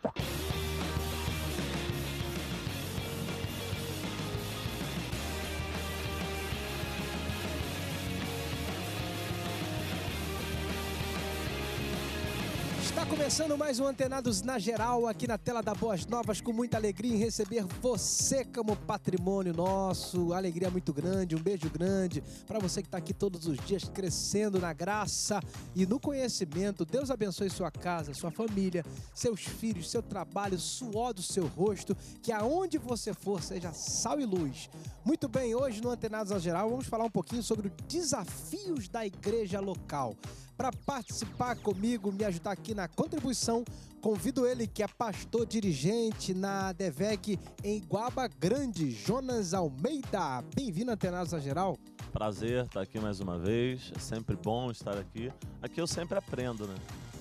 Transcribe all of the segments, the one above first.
Thank you. começando mais um Antenados na Geral aqui na tela da Boas Novas, com muita alegria em receber você como patrimônio nosso. Alegria muito grande, um beijo grande para você que está aqui todos os dias crescendo na graça e no conhecimento. Deus abençoe sua casa, sua família, seus filhos, seu trabalho, suor do seu rosto, que aonde você for seja sal e luz. Muito bem, hoje no Antenados na Geral vamos falar um pouquinho sobre os desafios da igreja local. Para participar comigo, me ajudar aqui na contribuição, convido ele que é pastor dirigente na DEVEC em Guaba Grande, Jonas Almeida. Bem-vindo, a a Geral. Prazer estar tá aqui mais uma vez, é sempre bom estar aqui. Aqui eu sempre aprendo, né?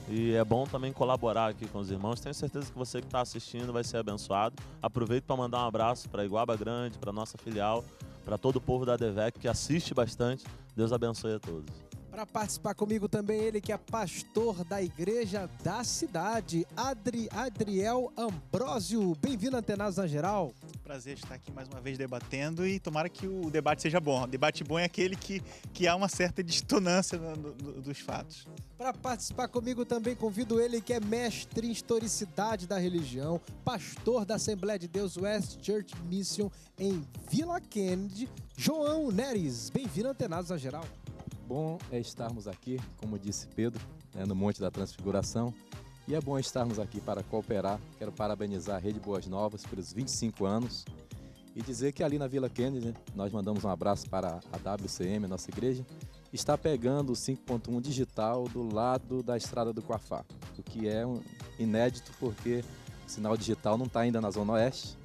E é bom também colaborar aqui com os irmãos. Tenho certeza que você que está assistindo vai ser abençoado. Aproveito para mandar um abraço para Iguaba Grande, para nossa filial, para todo o povo da DEVEC que assiste bastante. Deus abençoe a todos. Para participar comigo também ele que é pastor da igreja da cidade, Adri Adriel Ambrósio. Bem-vindo Antenados na Geral. Prazer estar aqui mais uma vez debatendo e tomara que o debate seja bom. O debate bom é aquele que, que há uma certa distonância no, no, dos fatos. Para participar comigo também convido ele que é mestre em historicidade da religião, pastor da Assembleia de Deus West Church Mission em Vila Kennedy, João Neres. Bem-vindo Antenados na Geral bom é estarmos aqui, como disse Pedro, né, no Monte da Transfiguração. E é bom estarmos aqui para cooperar. Quero parabenizar a Rede Boas Novas pelos 25 anos e dizer que ali na Vila Kennedy, né, nós mandamos um abraço para a WCM, nossa igreja, está pegando o 5.1 digital do lado da estrada do Coafá, o que é um inédito porque o sinal digital não está ainda na Zona Oeste,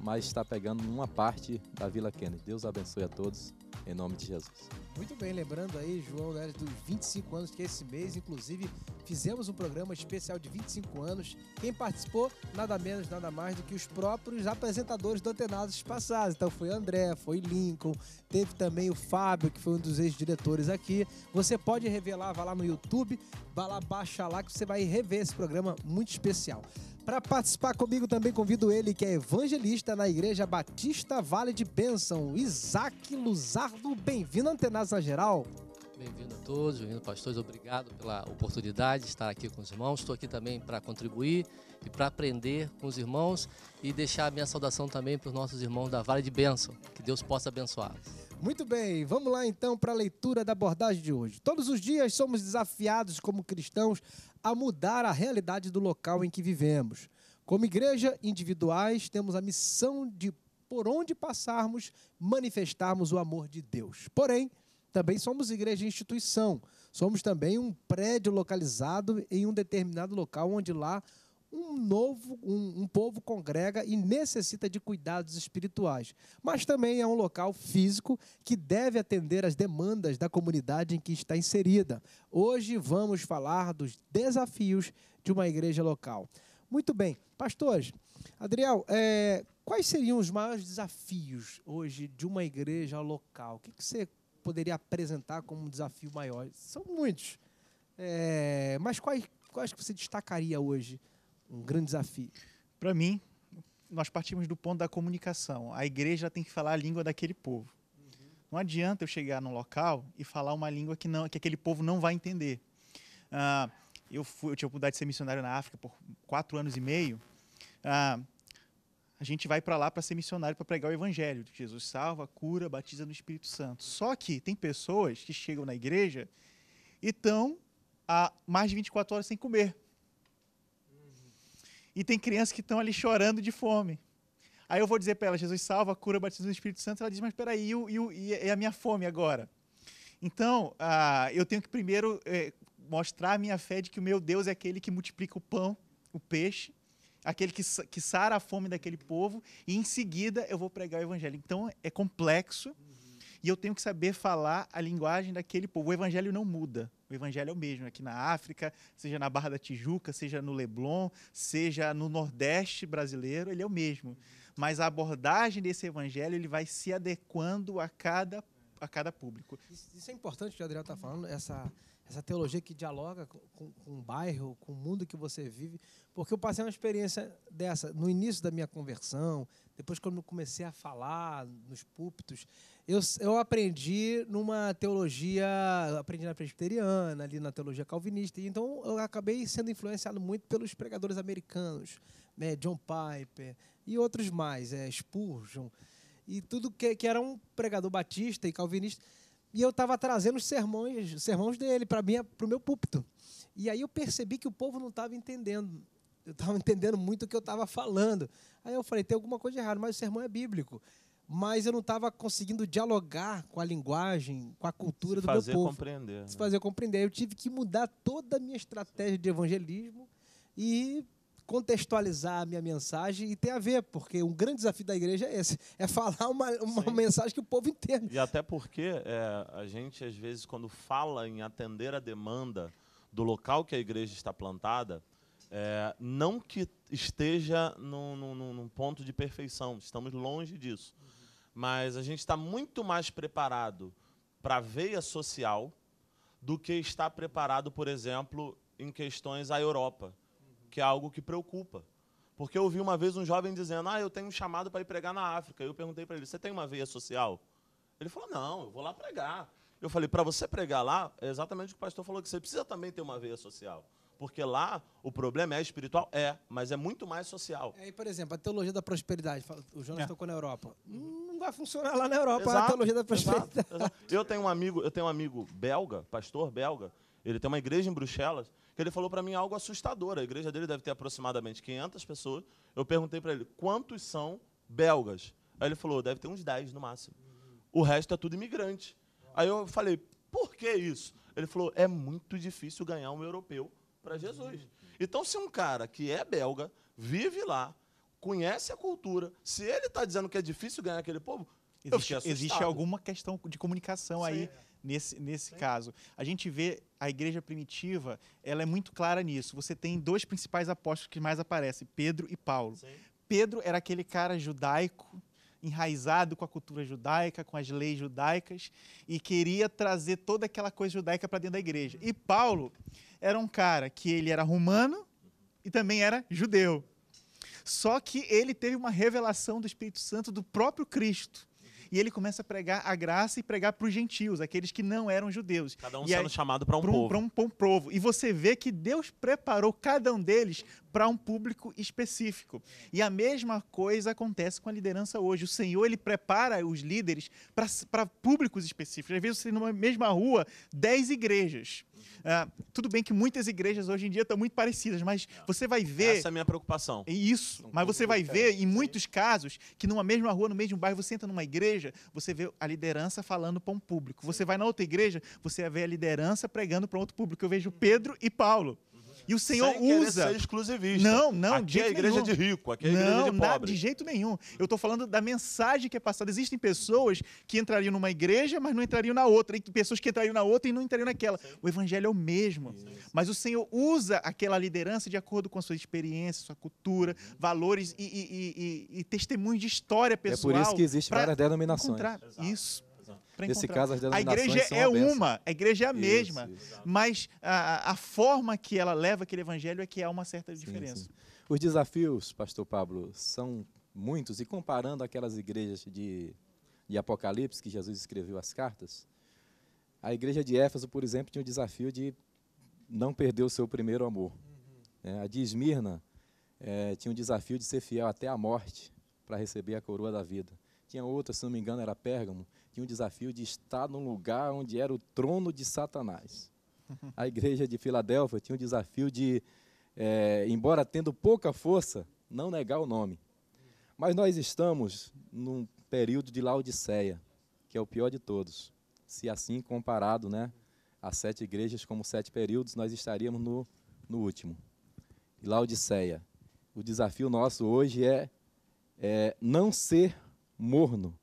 mas está pegando uma parte da Vila Kennedy. Deus abençoe a todos em nome de Jesus. Muito bem, lembrando aí, João, né, dos 25 anos que é esse mês, inclusive fizemos um programa especial de 25 anos. Quem participou, nada menos, nada mais do que os próprios apresentadores do Antenados passados. Então foi André, foi Lincoln, teve também o Fábio, que foi um dos ex-diretores aqui. Você pode revelar, vá lá no YouTube, vá lá, baixa lá, que você vai rever esse programa muito especial. Para participar comigo também convido ele, que é evangelista na Igreja Batista Vale de Bênção, Isaac Luzardo. Bem-vindo à Antenasa Geral. Bem-vindo a todos, bem-vindo pastores, obrigado pela oportunidade de estar aqui com os irmãos. Estou aqui também para contribuir e para aprender com os irmãos e deixar a minha saudação também para os nossos irmãos da Vale de Bênção. Que Deus possa abençoar. Muito bem, vamos lá então para a leitura da abordagem de hoje. Todos os dias somos desafiados como cristãos a mudar a realidade do local em que vivemos. Como igreja individuais, temos a missão de, por onde passarmos, manifestarmos o amor de Deus. Porém, também somos igreja instituição. Somos também um prédio localizado em um determinado local onde lá um novo, um, um, povo congrega e necessita de cuidados espirituais, mas também é um local físico que deve atender às demandas da comunidade em que está inserida. Hoje vamos falar dos desafios de uma igreja local. Muito bem, pastores, Adriel, é, quais seriam os maiores desafios hoje de uma igreja local? O que, que você poderia apresentar como um desafio maior? São muitos, é, mas quais, quais que você destacaria hoje? um grande desafio? Para mim, nós partimos do ponto da comunicação. A igreja tem que falar a língua daquele povo. Uhum. Não adianta eu chegar num local e falar uma língua que não que aquele povo não vai entender. Uh, eu, fui, eu tive a oportunidade de ser missionário na África por quatro anos e meio. Uh, a gente vai para lá para ser missionário, para pregar o evangelho. Jesus salva, cura, batiza no Espírito Santo. Só que tem pessoas que chegam na igreja e estão há mais de 24 horas sem comer e tem crianças que estão ali chorando de fome. Aí eu vou dizer para ela, Jesus salva, cura, batiza no Espírito Santo. Ela diz, mas peraí, e, e, e é, é a minha fome agora? Então, ah, eu tenho que primeiro eh, mostrar a minha fé de que o meu Deus é aquele que multiplica o pão, o peixe, aquele que, que sara a fome daquele povo, e em seguida eu vou pregar o evangelho. Então, é complexo, e eu tenho que saber falar a linguagem daquele povo. O evangelho não muda. O evangelho é o mesmo aqui na África, seja na Barra da Tijuca, seja no Leblon, seja no Nordeste brasileiro, ele é o mesmo. Mas a abordagem desse evangelho ele vai se adequando a cada a cada público. Isso, isso é importante, que o Adriano está falando, essa, essa teologia que dialoga com, com o bairro, com o mundo que você vive, porque eu passei uma experiência dessa no início da minha conversão, depois quando eu comecei a falar nos púlpitos, eu, eu aprendi numa teologia, aprendi na presbiteriana, ali na teologia calvinista, então eu acabei sendo influenciado muito pelos pregadores americanos, né, John Piper e outros mais, é, Spurgeon e tudo que, que era um pregador batista e calvinista. E eu estava trazendo os sermões, sermões dele para o meu púlpito. E aí eu percebi que o povo não estava entendendo. Eu estava entendendo muito o que eu estava falando. Aí eu falei, tem alguma coisa errada, mas o sermão é bíblico. Mas eu não estava conseguindo dialogar com a linguagem, com a cultura se do meu povo. Compreender, se né? fazer compreender. Eu tive que mudar toda a minha estratégia de evangelismo e contextualizar a minha mensagem e tem a ver, porque um grande desafio da igreja é esse, é falar uma, uma mensagem que o povo entenda. E até porque é, a gente, às vezes, quando fala em atender a demanda do local que a igreja está plantada, é, não que esteja num, num, num, ponto de perfeição, estamos longe disso, mas a gente está muito mais preparado para a veia social do que está preparado, por exemplo, em questões à Europa que é algo que preocupa. Porque eu vi uma vez um jovem dizendo: Ah, eu tenho um chamado para ir pregar na África. Eu perguntei para ele: Você tem uma veia social? Ele falou: Não, eu vou lá pregar. Eu falei: Para você pregar lá, é exatamente o que o pastor falou, que você precisa também ter uma veia social. Porque lá o problema é espiritual? É, mas é muito mais social. É, e, por exemplo, a teologia da prosperidade. O Jonas é. tocou na Europa. Não vai funcionar lá na Europa exato, a teologia da prosperidade. Exato, exato. Eu, tenho um amigo, eu tenho um amigo belga, pastor belga. Ele tem uma igreja em Bruxelas ele falou para mim algo assustador. A igreja dele deve ter aproximadamente 500 pessoas. Eu perguntei para ele, quantos são belgas? Aí ele falou, deve ter uns 10 no máximo. O resto é tudo imigrante. Aí eu falei, por que isso? Ele falou, é muito difícil ganhar um europeu para Jesus. Então, se um cara que é belga, vive lá, conhece a cultura, se ele está dizendo que é difícil ganhar aquele povo, Existe, existe, alguma questão de comunicação Sim. aí nesse, nesse caso. A gente vê a igreja primitiva, ela é muito clara nisso. Você tem dois principais apóstolos que mais aparecem, Pedro e Paulo. Sim. Pedro era aquele cara judaico, enraizado com a cultura judaica, com as leis judaicas, e queria trazer toda aquela coisa judaica para dentro da igreja. E Paulo era um cara que ele era romano e também era judeu. Só que ele teve uma revelação do Espírito Santo do próprio Cristo e ele começa a pregar a graça e pregar para os gentios, aqueles que não eram judeus. Cada um e sendo aí, chamado para um, um povo. Para um, um, povo. E você vê que Deus preparou cada um deles para um público específico. E a mesma coisa acontece com a liderança hoje. O Senhor, ele prepara os líderes para públicos específicos. Às vezes você numa mesma rua, 10 igrejas. Uh, tudo bem que muitas igrejas hoje em dia estão muito parecidas, mas não. você vai ver. Essa é a minha preocupação. Isso. mas você vai ver, em muitos casos, que numa mesma rua, no mesmo bairro, você entra numa igreja, você vê a liderança falando para um público. Você vai na outra igreja, você vê a liderança pregando para outro público. Eu vejo Pedro e Paulo. E o Senhor Sem usa. Ser exclusivista. Não, não. Aqui é a igreja nenhum. de rico, aqui é a igreja não, de pobre. Não, de jeito nenhum. Eu estou falando da mensagem que é passada. Existem pessoas que entrariam numa igreja, mas não entrariam na outra. E pessoas que entrariam na outra e não entrariam naquela. Sim. O evangelho é o mesmo. Mas o Senhor usa aquela liderança de acordo com a sua experiência, sua cultura, uhum. valores e, e, e, e, testemunhos de história pessoal. É por isso que existem várias denominações. Isso para encontrar. Nesse caso, as a igreja é uma, uma, a igreja é a mesma, isso, isso. mas a, a, forma que ela leva aquele evangelho é que há uma certa sim, diferença. Sim. Os desafios, pastor Pablo, são muitos, e comparando aquelas igrejas de, de Apocalipse que Jesus escreveu as cartas, a igreja de Éfeso, por exemplo, tinha o desafio de não perder o seu primeiro amor. Uhum. É, a de Esmirna é, tinha o desafio de ser fiel até a morte para receber a coroa da vida. Tinha outra, se não me engano, era Pérgamo, tinha um desafio de estar num lugar onde era o trono de Satanás. A igreja de Filadélfia tinha um desafio de, é, embora tendo pouca força, não negar o nome. Mas nós estamos num período de Laodiceia, que é o pior de todos. Se assim comparado né, a sete igrejas como sete períodos, nós estaríamos no, no último. E Laodiceia. O desafio nosso hoje é, é não ser morno,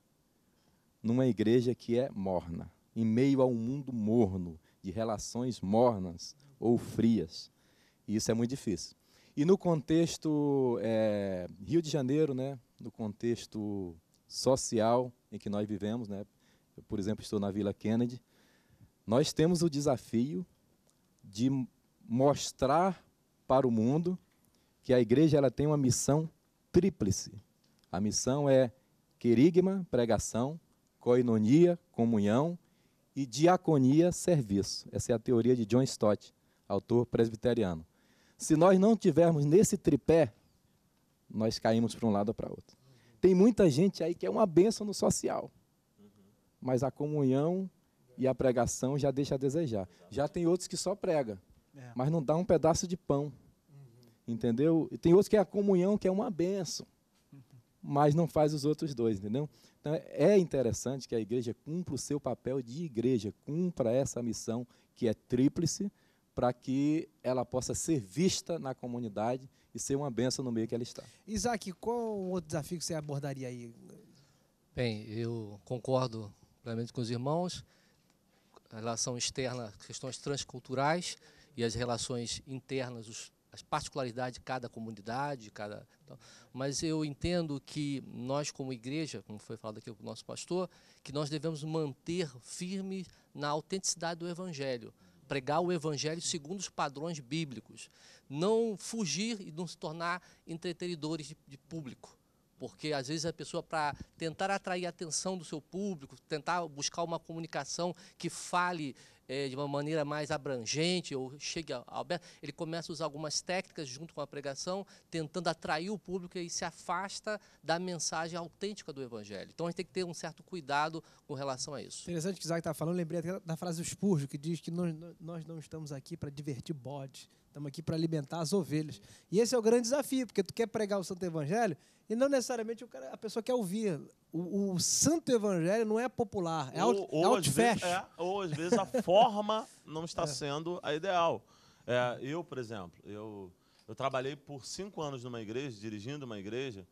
numa igreja que é morna, em meio a um mundo morno, de relações mornas ou frias. E isso é muito difícil. E no contexto é, Rio de Janeiro, né, no contexto social em que nós vivemos, né, eu, por exemplo, estou na Vila Kennedy, nós temos o desafio de mostrar para o mundo que a igreja ela tem uma missão tríplice. A missão é querigma, pregação, coinonia, comunhão, e diaconia, serviço. Essa é a teoria de John Stott, autor presbiteriano. Se nós não tivermos nesse tripé, nós caímos para um lado ou para outro. Tem muita gente aí que é uma benção no social, mas a comunhão e a pregação já deixa a desejar. Já tem outros que só prega, é. mas não dá um pedaço de pão. Entendeu? E tem outros que é a comunhão, que é uma benção, mas não faz os outros dois, entendeu? Então, é interessante que a igreja cumpra o seu papel de igreja, cumpra essa missão que é tríplice, para que ela possa ser vista na comunidade e ser uma benção no meio que ela está. Isaac, qual o outro desafio que você abordaria aí? Bem, eu concordo plenamente com os irmãos. A relação externa, questões transculturais e as relações internas, os as particularidades de cada comunidade, cada. Então, mas eu entendo que nós, como igreja, como foi falado aqui com o nosso pastor, que nós devemos manter firme na autenticidade do Evangelho pregar o evangelho segundo os padrões bíblicos, não fugir e não se tornar entretenidores de, de público. Porque às vezes a pessoa, para tentar atrair a atenção do seu público, tentar buscar uma comunicação que fale é, de uma maneira mais abrangente, ou chegue ao Beto, ele começa a usar algumas técnicas junto com a pregação, tentando atrair o público e se afasta da mensagem autêntica do Evangelho. Então a gente tem que ter um certo cuidado com relação a isso. Interessante que o Isaac está falando, lembrei até da frase do Spurgeon, que diz que nós, nós não estamos aqui para divertir bodes, Estamos aqui para alimentar as ovelhas. E esse é o grande desafio, porque tu quer pregar o Santo Evangelho e não necessariamente cara, a pessoa quer ouvir. O, o, Santo Evangelho não é popular, é, ou, out, ou às vezes, é, ou às vezes a forma não está é. sendo a ideal. É, eu, por exemplo, eu, eu trabalhei por cinco anos numa igreja, dirigindo uma igreja,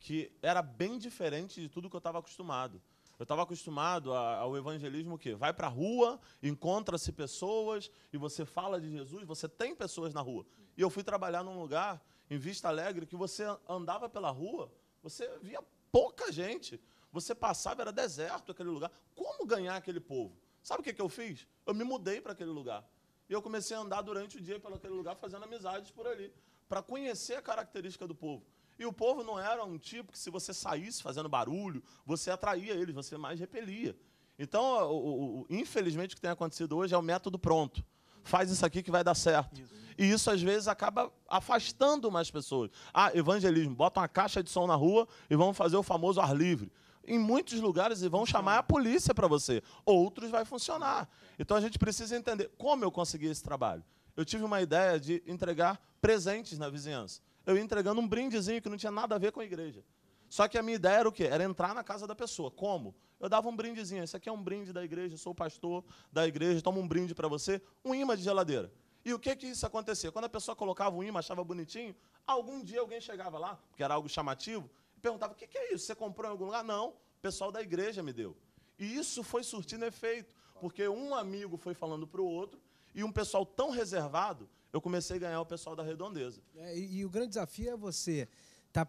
que era bem diferente de tudo que eu estava acostumado. Eu estava acostumado ao evangelismo que vai para a rua, encontra-se pessoas e você fala de Jesus, você tem pessoas na rua. E eu fui trabalhar num lugar em Vista Alegre que você andava pela rua, você via pouca gente. Você passava, era deserto aquele lugar. Como ganhar aquele povo? Sabe o que, que eu fiz? Eu me mudei para aquele lugar. E eu comecei a andar durante o dia pelo aquele lugar, fazendo amizades por ali, para conhecer a característica do povo. E o povo não era um tipo que, se você saísse fazendo barulho, você atraía eles, você mais repelia. Então, o, o, infelizmente, o que tem acontecido hoje é o método pronto. Faz isso aqui que vai dar certo. Isso. E isso, às vezes, acaba afastando mais pessoas. Ah, evangelismo, bota uma caixa de som na rua e vamos fazer o famoso ar livre em muitos lugares e vão chamar a polícia para você. Outros vai funcionar. Então a gente precisa entender como eu consegui esse trabalho. Eu tive uma ideia de entregar presentes na vizinhança. Eu ia entregando um brindezinho que não tinha nada a ver com a igreja. Só que a minha ideia era o quê? Era entrar na casa da pessoa. Como? Eu dava um brindezinho. Esse aqui é um brinde da igreja, sou pastor da igreja, toma um brinde para você. Um imã de geladeira. E o que que isso acontecia? Quando a pessoa colocava um imã, achava bonitinho, algum dia alguém chegava lá, porque era algo chamativo, e perguntava, o que, que é isso? Você comprou em algum lugar? Não, o pessoal da igreja me deu. E isso foi surtindo efeito, porque um amigo foi falando para o outro, e um pessoal tão reservado eu comecei a ganhar o pessoal da redondeza. É, e, e, o grande desafio é você tá,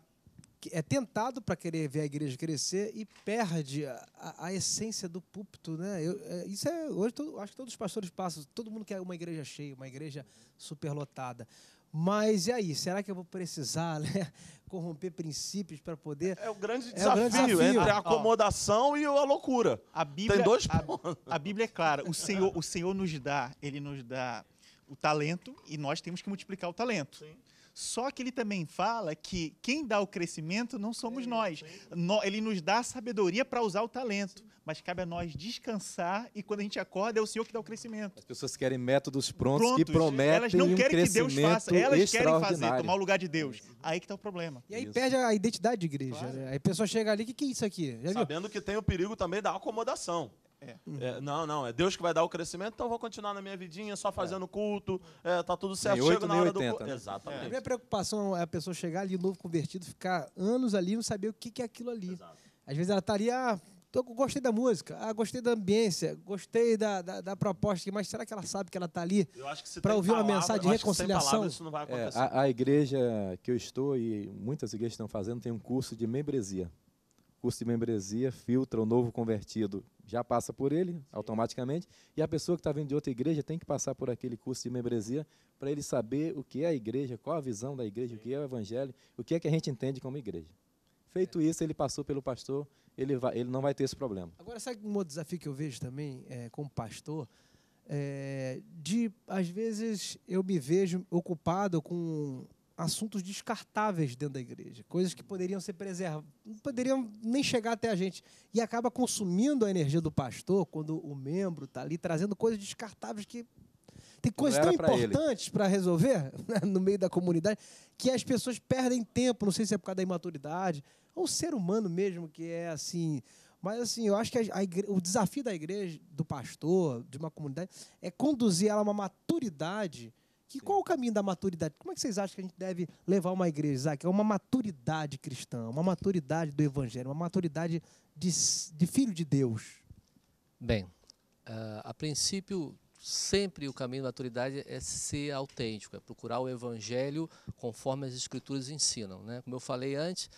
é tentado para querer ver a igreja crescer e perde a, a, a essência do púlpito. Né? Eu, é, isso é. Hoje todo, acho que todos os pastores passam, todo mundo quer uma igreja cheia, uma igreja superlotada. Mas e aí? Será que eu vou precisar né, corromper princípios para poder. É o grande é desafio, é grande desafio. entre a acomodação Ó, e a loucura. A Bíblia, Tem dois a, pontos. a Bíblia é clara. O Senhor, o Senhor nos dá, ele nos dá o talento e nós temos que multiplicar o talento. Sim. Só que ele também fala que quem dá o crescimento não somos é, nós. No, ele nos dá a sabedoria para usar o talento, Sim. mas cabe a nós descansar e quando a gente acorda é o Senhor que dá o crescimento. As pessoas querem métodos prontos, prontos que prometem Elas não querem um que Deus faça, elas querem fazer, tomar o lugar de Deus. Aí que está o problema. E aí isso. perde a identidade de igreja. Claro. Né? Aí a pessoa chega ali, o que, que é isso aqui? Já Sabendo viu? que tem o perigo também da acomodação. É. É, não, não, é Deus que vai dar o crescimento, então eu vou continuar na minha vidinha, só é. fazendo é. culto, é, tá tudo certo, 8, chego na hora 80, do né? Exatamente. É. A minha preocupação é a pessoa chegar ali, novo convertido, ficar anos ali e não saber o que é aquilo ali. Exato. Às vezes ela estaria, tá ah, gostei da música, ah, gostei da ambiência, gostei da, da, da, proposta, mas será que ela sabe que ela está ali para ouvir palavra, uma mensagem de reconciliação? Palavra, é, a, a igreja que eu estou e muitas igrejas estão fazendo tem um curso de membresia curso de membresia filtra o novo convertido já passa por ele Sim. automaticamente, e a pessoa que está vindo de outra igreja tem que passar por aquele curso de membresia para ele saber o que é a igreja, qual a visão da igreja, Sim. o que é o evangelho, o que é que a gente entende como igreja. Feito é. isso, ele passou pelo pastor, ele, vai, ele não vai ter esse problema. Agora, sabe um outro desafio que eu vejo também é, como pastor? É, de, às vezes, eu me vejo ocupado com assuntos descartáveis dentro da igreja, coisas que poderiam ser preservadas, não poderiam nem chegar até a gente. E acaba consumindo a energia do pastor quando o membro está ali trazendo coisas descartáveis que. Tem coisas tão importantes para resolver né, no meio da comunidade que as pessoas perdem tempo, não sei se é por causa da imaturidade, ou o ser humano mesmo que é assim. Mas assim, eu acho que a, o desafio da igreja, do pastor, de uma comunidade, é conduzir ela a uma maturidade que, qual o caminho da maturidade? Como é que vocês acham que a gente deve levar uma igreja, Isaac? É uma maturidade cristã, uma maturidade do evangelho, uma maturidade de, de filho de Deus. Bem, uh, a princípio, sempre o caminho da maturidade é ser autêntico, é procurar o evangelho conforme as escrituras ensinam. Né? Como eu falei antes,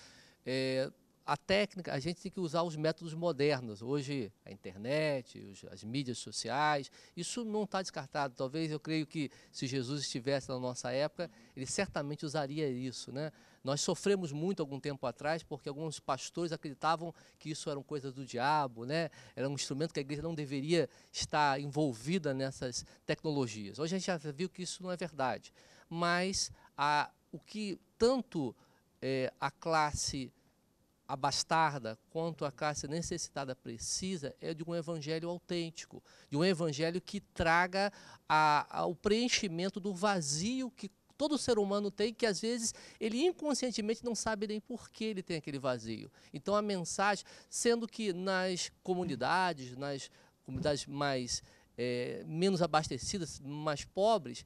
é, a técnica, a gente tem que usar os métodos modernos. Hoje, a internet, as mídias sociais, isso não está descartado. Talvez eu creio que se Jesus estivesse na nossa época, ele certamente usaria isso. Né? Nós sofremos muito algum tempo atrás porque alguns pastores acreditavam que isso eram coisas do diabo, né? era um instrumento que a igreja não deveria estar envolvida nessas tecnologias. Hoje a gente já viu que isso não é verdade. Mas a, o que tanto é, a classe a bastarda quanto a classe necessitada precisa é de um evangelho autêntico, de um evangelho que traga a, a, o preenchimento do vazio que todo ser humano tem, que às vezes ele inconscientemente não sabe nem por que ele tem aquele vazio. Então a mensagem, sendo que nas comunidades, nas comunidades mais é, menos abastecidas, mais pobres,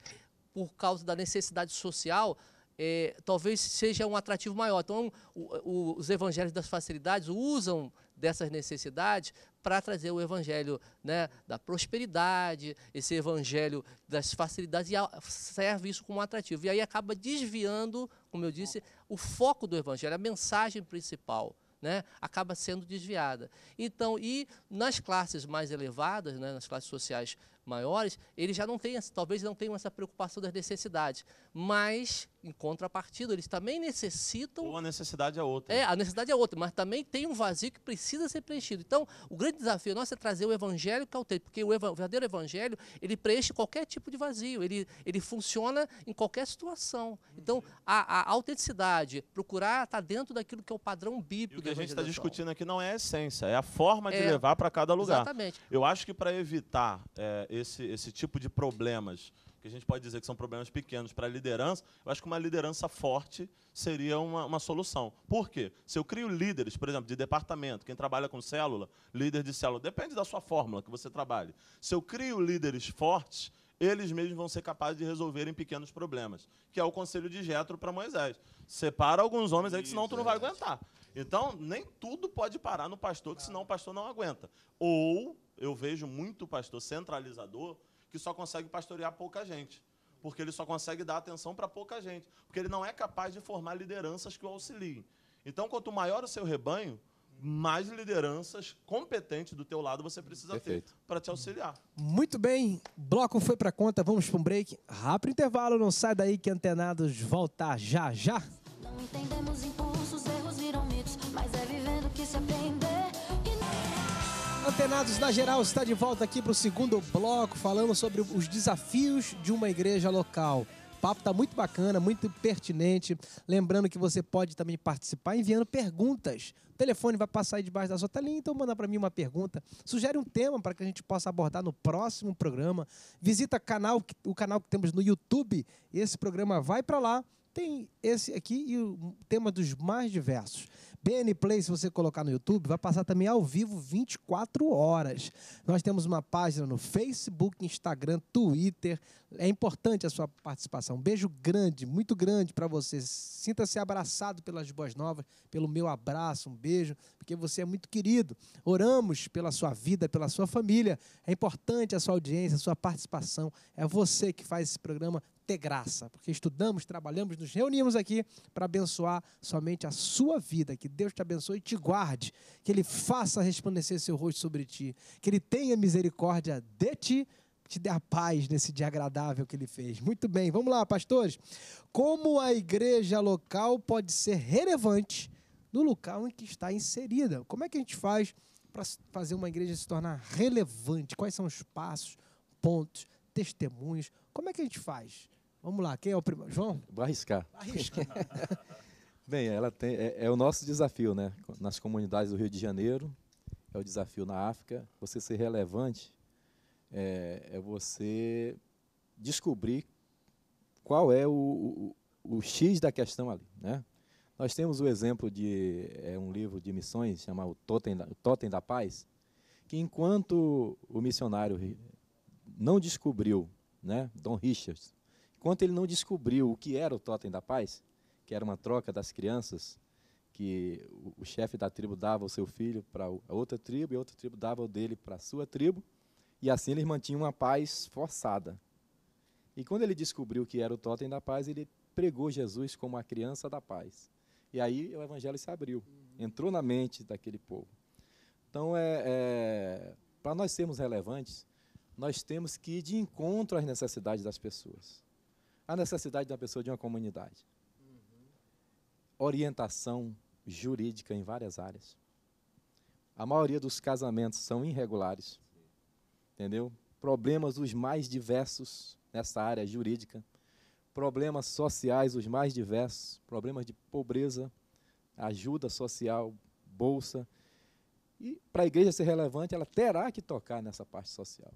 por causa da necessidade social, é, talvez seja um atrativo maior. Então, o, o, os evangelhos das facilidades usam dessas necessidades para trazer o evangelho né, da prosperidade, esse evangelho das facilidades, e serve isso como atrativo. E aí acaba desviando, como eu disse, o foco do evangelho, a mensagem principal. Né, acaba sendo desviada. Então, e nas classes mais elevadas, né, nas classes sociais maiores, eles já não têm, talvez não tenham essa preocupação das necessidades. Mas, em contrapartida, eles também necessitam. Ou a necessidade é outra. É, a necessidade é outra, mas também tem um vazio que precisa ser preenchido. Então, o grande desafio nosso é trazer o evangelho que é o tempo, porque o, eva o verdadeiro evangelho ele preenche qualquer tipo de vazio, ele, ele funciona em qualquer situação. Então, a, a autenticidade, procurar estar tá dentro daquilo que é o padrão bíblico. E o que a gente está discutindo aqui não é a essência, é a forma de é, levar para cada lugar. Exatamente. Eu acho que para evitar. É, esse, esse tipo de problemas, que a gente pode dizer que são problemas pequenos para a liderança, eu acho que uma liderança forte seria uma, uma solução. Por quê? Se eu crio líderes, por exemplo, de departamento, quem trabalha com célula, líder de célula, depende da sua fórmula que você trabalhe. Se eu crio líderes fortes, eles mesmos vão ser capazes de resolverem pequenos problemas, que é o conselho de Jetro para Moisés. Separa alguns homens aí, que senão tu não vai é aguentar. Então, nem tudo pode parar no pastor, que senão o pastor não aguenta. Ou eu vejo muito pastor centralizador que só consegue pastorear pouca gente, porque ele só consegue dar atenção para pouca gente, porque ele não é capaz de formar lideranças que o auxiliem. Então, quanto maior o seu rebanho, mais lideranças competentes do teu lado você precisa Perfeito. ter para te auxiliar. Muito bem, bloco foi para conta, vamos para um break. Rápido intervalo, não sai daí que antenados voltar já já. Não entendemos impulsos, erros viram mitos, mas é vivendo que se aprende. Antenados da Geral está de volta aqui para o segundo bloco, falando sobre os desafios de uma igreja local. O papo está muito bacana, muito pertinente. Lembrando que você pode também participar enviando perguntas. O telefone vai passar aí debaixo da sua telinha, então manda para mim uma pergunta. Sugere um tema para que a gente possa abordar no próximo programa. Visita canal, o canal que temos no YouTube. Esse programa vai para lá. Tem esse aqui e o tema dos mais diversos. BN Play, se você colocar no YouTube, vai passar também ao vivo 24 horas. Nós temos uma página no Facebook, Instagram, Twitter. É importante a sua participação. Um beijo grande, muito grande para você. Sinta-se abraçado pelas boas novas, pelo meu abraço, um beijo, porque você é muito querido. Oramos pela sua vida, pela sua família. É importante a sua audiência, a sua participação. É você que faz esse programa ter graça, porque estudamos, trabalhamos, nos reunimos aqui para abençoar somente a sua vida. Que Deus te abençoe e te guarde, que Ele faça resplandecer seu rosto sobre ti, que Ele tenha misericórdia de ti, que te dê a paz nesse dia agradável que Ele fez. Muito bem, vamos lá, pastores. Como a igreja local pode ser relevante no local em que está inserida? Como é que a gente faz para fazer uma igreja se tornar relevante? Quais são os passos, pontos? testemunhos. Como é que a gente faz? Vamos lá, quem é o primeiro? João? Vou arriscar. Arrisca. Bem, ela tem, é, é, o nosso desafio, né? Nas comunidades do Rio de Janeiro, é o desafio na África. Você ser relevante é, é você descobrir qual é o, o, o, X da questão ali, né? Nós temos o exemplo de é um livro de missões chamado Totem, da, Totem da Paz, que enquanto o missionário não descobriu, né, Dom Richards, enquanto ele não descobriu o que era o totem da paz, que era uma troca das crianças, que o, o chefe da tribo dava o seu filho para outra tribo e a outra tribo dava o dele para a sua tribo, e assim eles mantinham uma paz forçada. E quando ele descobriu o que era o totem da paz, ele pregou Jesus como a criança da paz. E aí o evangelho se abriu, entrou na mente daquele povo. Então, é, é para nós sermos relevantes, nós temos que ir de encontro às necessidades das pessoas a necessidade da pessoa de uma comunidade. Orientação jurídica em várias áreas. A maioria dos casamentos são irregulares. Entendeu? Problemas os mais diversos nessa área jurídica. Problemas sociais os mais diversos, problemas de pobreza, ajuda social, bolsa. E para a igreja ser relevante, ela terá que tocar nessa parte social.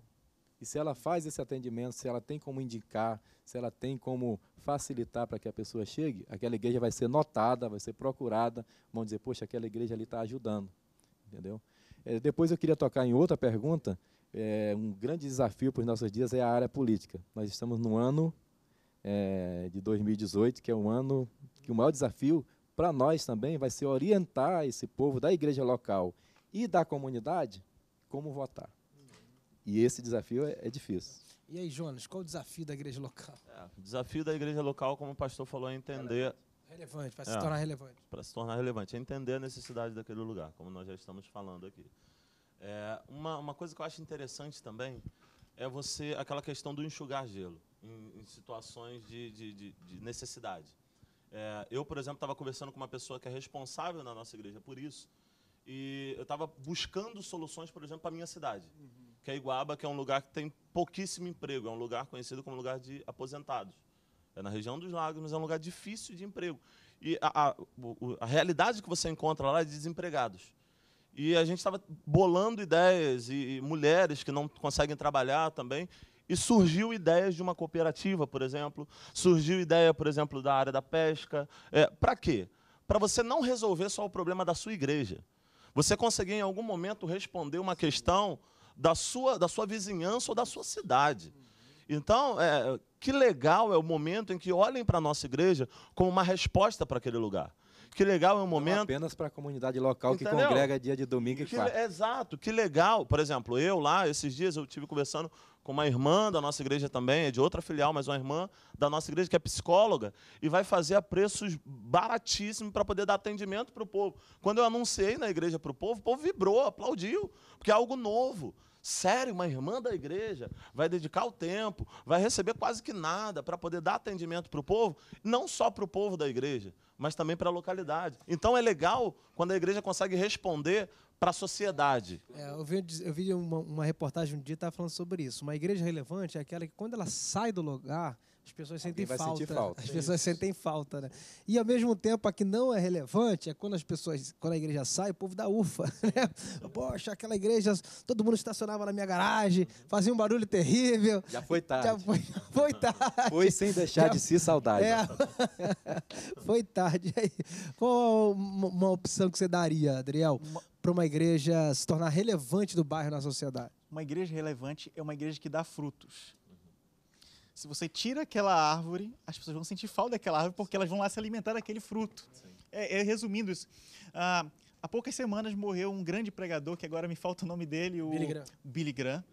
E se ela faz esse atendimento, se ela tem como indicar, se ela tem como facilitar para que a pessoa chegue, aquela igreja vai ser notada, vai ser procurada, vão dizer, poxa, aquela igreja ali está ajudando. Entendeu? É, depois eu queria tocar em outra pergunta. É, um grande desafio para os nossos dias é a área política. Nós estamos no ano é, de 2018, que é um ano que o maior desafio para nós também vai ser orientar esse povo da igreja local e da comunidade como votar. E esse desafio é, é difícil. E aí, Jonas, qual o desafio da igreja local? É, o desafio da igreja local, como o pastor falou, é entender. Relevante, para é, se tornar relevante. Para se tornar relevante, é entender a necessidade daquele lugar, como nós já estamos falando aqui. É, uma, uma coisa que eu acho interessante também é você aquela questão do enxugar gelo em, em situações de, de, de, de necessidade. É, eu, por exemplo, estava conversando com uma pessoa que é responsável na nossa igreja por isso, e eu estava buscando soluções, por exemplo, para a minha cidade. Uhum. Que é Iguaba, que é um lugar que tem pouquíssimo emprego, é um lugar conhecido como lugar de aposentados. É na região dos lagos, mas é um lugar difícil de emprego. E a, a, a realidade que você encontra lá é de desempregados. E a gente estava bolando ideias, e, e mulheres que não conseguem trabalhar também, e surgiu ideias de uma cooperativa, por exemplo, surgiu ideia, por exemplo, da área da pesca. É, Para quê? Para você não resolver só o problema da sua igreja. Você conseguir, em algum momento, responder uma questão da sua, da sua vizinhança ou da sua cidade. Então, é, que legal é o momento em que olhem para a nossa igreja como uma resposta para aquele lugar. Que legal é o momento. Não apenas para a comunidade local Entendeu? que congrega dia de domingo e que, quarta. Exato, que legal. Por exemplo, eu lá, esses dias, eu tive conversando com uma irmã da nossa igreja também, é de outra filial, mas uma irmã da nossa igreja que é psicóloga e vai fazer a preços baratíssimos para poder dar atendimento para o povo. Quando eu anunciei na igreja para o povo, o povo vibrou, aplaudiu, porque é algo novo. Sério, uma irmã da igreja vai dedicar o tempo, vai receber quase que nada para poder dar atendimento para o povo, não só para o povo da igreja, mas também para a localidade. Então é legal quando a igreja consegue responder para a sociedade. É, eu vi, eu vi uma, uma, reportagem um dia estava falando sobre isso. Uma igreja relevante é aquela que, quando ela sai do lugar, as pessoas sentem falta. falta. As pessoas isso. sentem falta, né? E ao mesmo tempo, a que não é relevante é quando as pessoas, quando a igreja sai, o povo dá ufa, né? Poxa, aquela igreja, todo mundo estacionava na minha garagem, fazia um barulho terrível. Já foi tarde. Já foi, foi tarde. Foi sem deixar Já, de se saudade. É, foi tarde. qual uma opção que você daria, Adriel, para uma igreja se tornar relevante do bairro na sociedade? Uma igreja relevante é uma igreja que dá frutos. Se você tira aquela árvore, as pessoas vão sentir falta daquela árvore porque elas vão lá se alimentar daquele fruto. É, é, resumindo isso. Ah, há poucas semanas morreu um grande pregador, que agora me falta o nome dele, o Billy Graham. Billy Graham.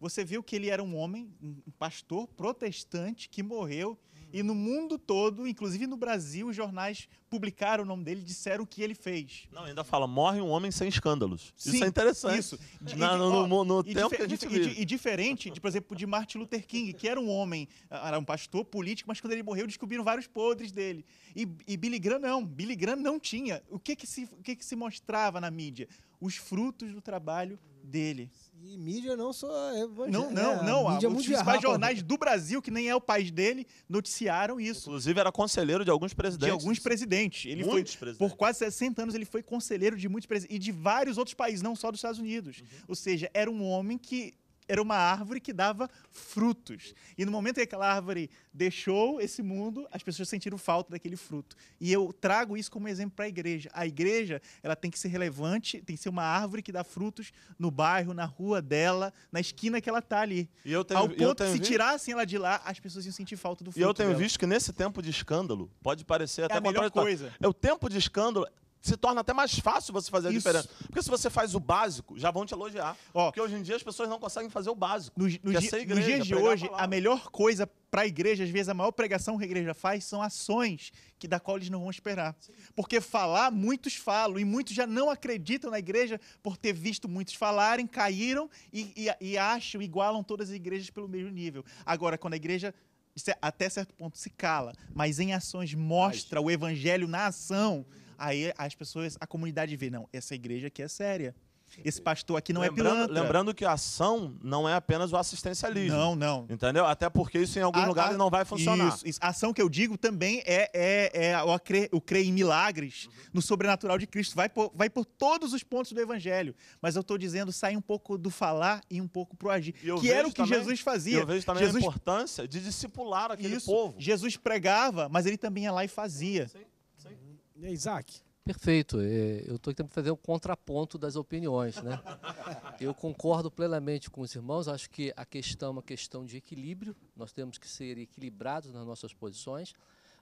Você viu que ele era um homem, um pastor protestante que morreu e no mundo todo, inclusive no Brasil, os jornais publicaram o nome dele, disseram o que ele fez. Não, ainda fala, morre um homem sem escândalos. Sim, isso é interessante. Isso. Na, no, no, no e tempo que a gente vive. E, e, diferente, de, por exemplo, de Martin Luther King, que era um homem, era um pastor político, mas quando ele morreu descobriram vários podres dele. E, e Billy Graham não, Billy Graham não tinha. O que que se, o que que se mostrava na mídia? Os frutos do trabalho dele. E mídia não só é Não, não, é, não. A mídia a, os principais jornais do Brasil, que nem é o país dele, noticiaram isso. Inclusive, era conselheiro de alguns presidentes. De alguns presidentes. Ele muitos foi, presidentes. Por quase 60 anos, ele foi conselheiro de muitos presidentes. E de vários outros países, não só dos Estados Unidos. Uhum. Ou seja, era um homem que era uma árvore que dava frutos. E no momento em que aquela árvore deixou esse mundo, as pessoas sentiram falta daquele fruto. E eu trago isso como exemplo para a igreja. A igreja, ela tem que ser relevante, tem que ser uma árvore que dá frutos no bairro, na rua dela, na esquina que ela está ali. E eu tenho, Ao ponto eu tenho que se tirassem ela de lá, as pessoas iam sentir falta do fruto. E eu tenho dela. visto que nesse tempo de escândalo, pode parecer é até é a melhor coisa. É o tempo de escândalo se torna até mais fácil você fazer a Isso. diferença. Porque se você faz o básico, já vão te elogiar. Ó, Porque hoje em dia as pessoas não conseguem fazer o básico. Nos, é no dia, igreja, dias de hoje, a, a melhor coisa para a igreja, às vezes a maior pregação que a igreja faz são ações que da qual eles não vão esperar. Sim. Porque falar, muitos falam, e muitos já não acreditam na igreja por ter visto muitos falarem, caíram e, e, e acham, igualam todas as igrejas pelo mesmo nível. Agora, quando a igreja até certo ponto se cala, mas em ações mostra o evangelho na ação. Aí as pessoas, a comunidade vê, não, essa igreja aqui é séria. Esse pastor aqui não é lembrando, é pilantra. Lembrando que a ação não é apenas o assistencialismo. Não, não. Entendeu? Até porque isso em algum a, a, não vai funcionar. Isso, isso, A ação que eu digo também é, é, é o, crer, o crer em milagres, uhum. no sobrenatural de Cristo. Vai por, vai por todos os pontos do evangelho. Mas eu estou dizendo, sai um pouco do falar e um pouco pro agir. Que era o que também, Jesus fazia. Eu vejo também Jesus... a importância de discipular aquele isso, povo. Jesus pregava, mas ele também ia lá e fazia. Sim. Isaac? Perfeito. É, eu estou tentando fazer um contraponto das opiniões. Né? Eu concordo plenamente com os irmãos. Acho que a questão é uma questão de equilíbrio. Nós temos que ser equilibrados nas nossas posições,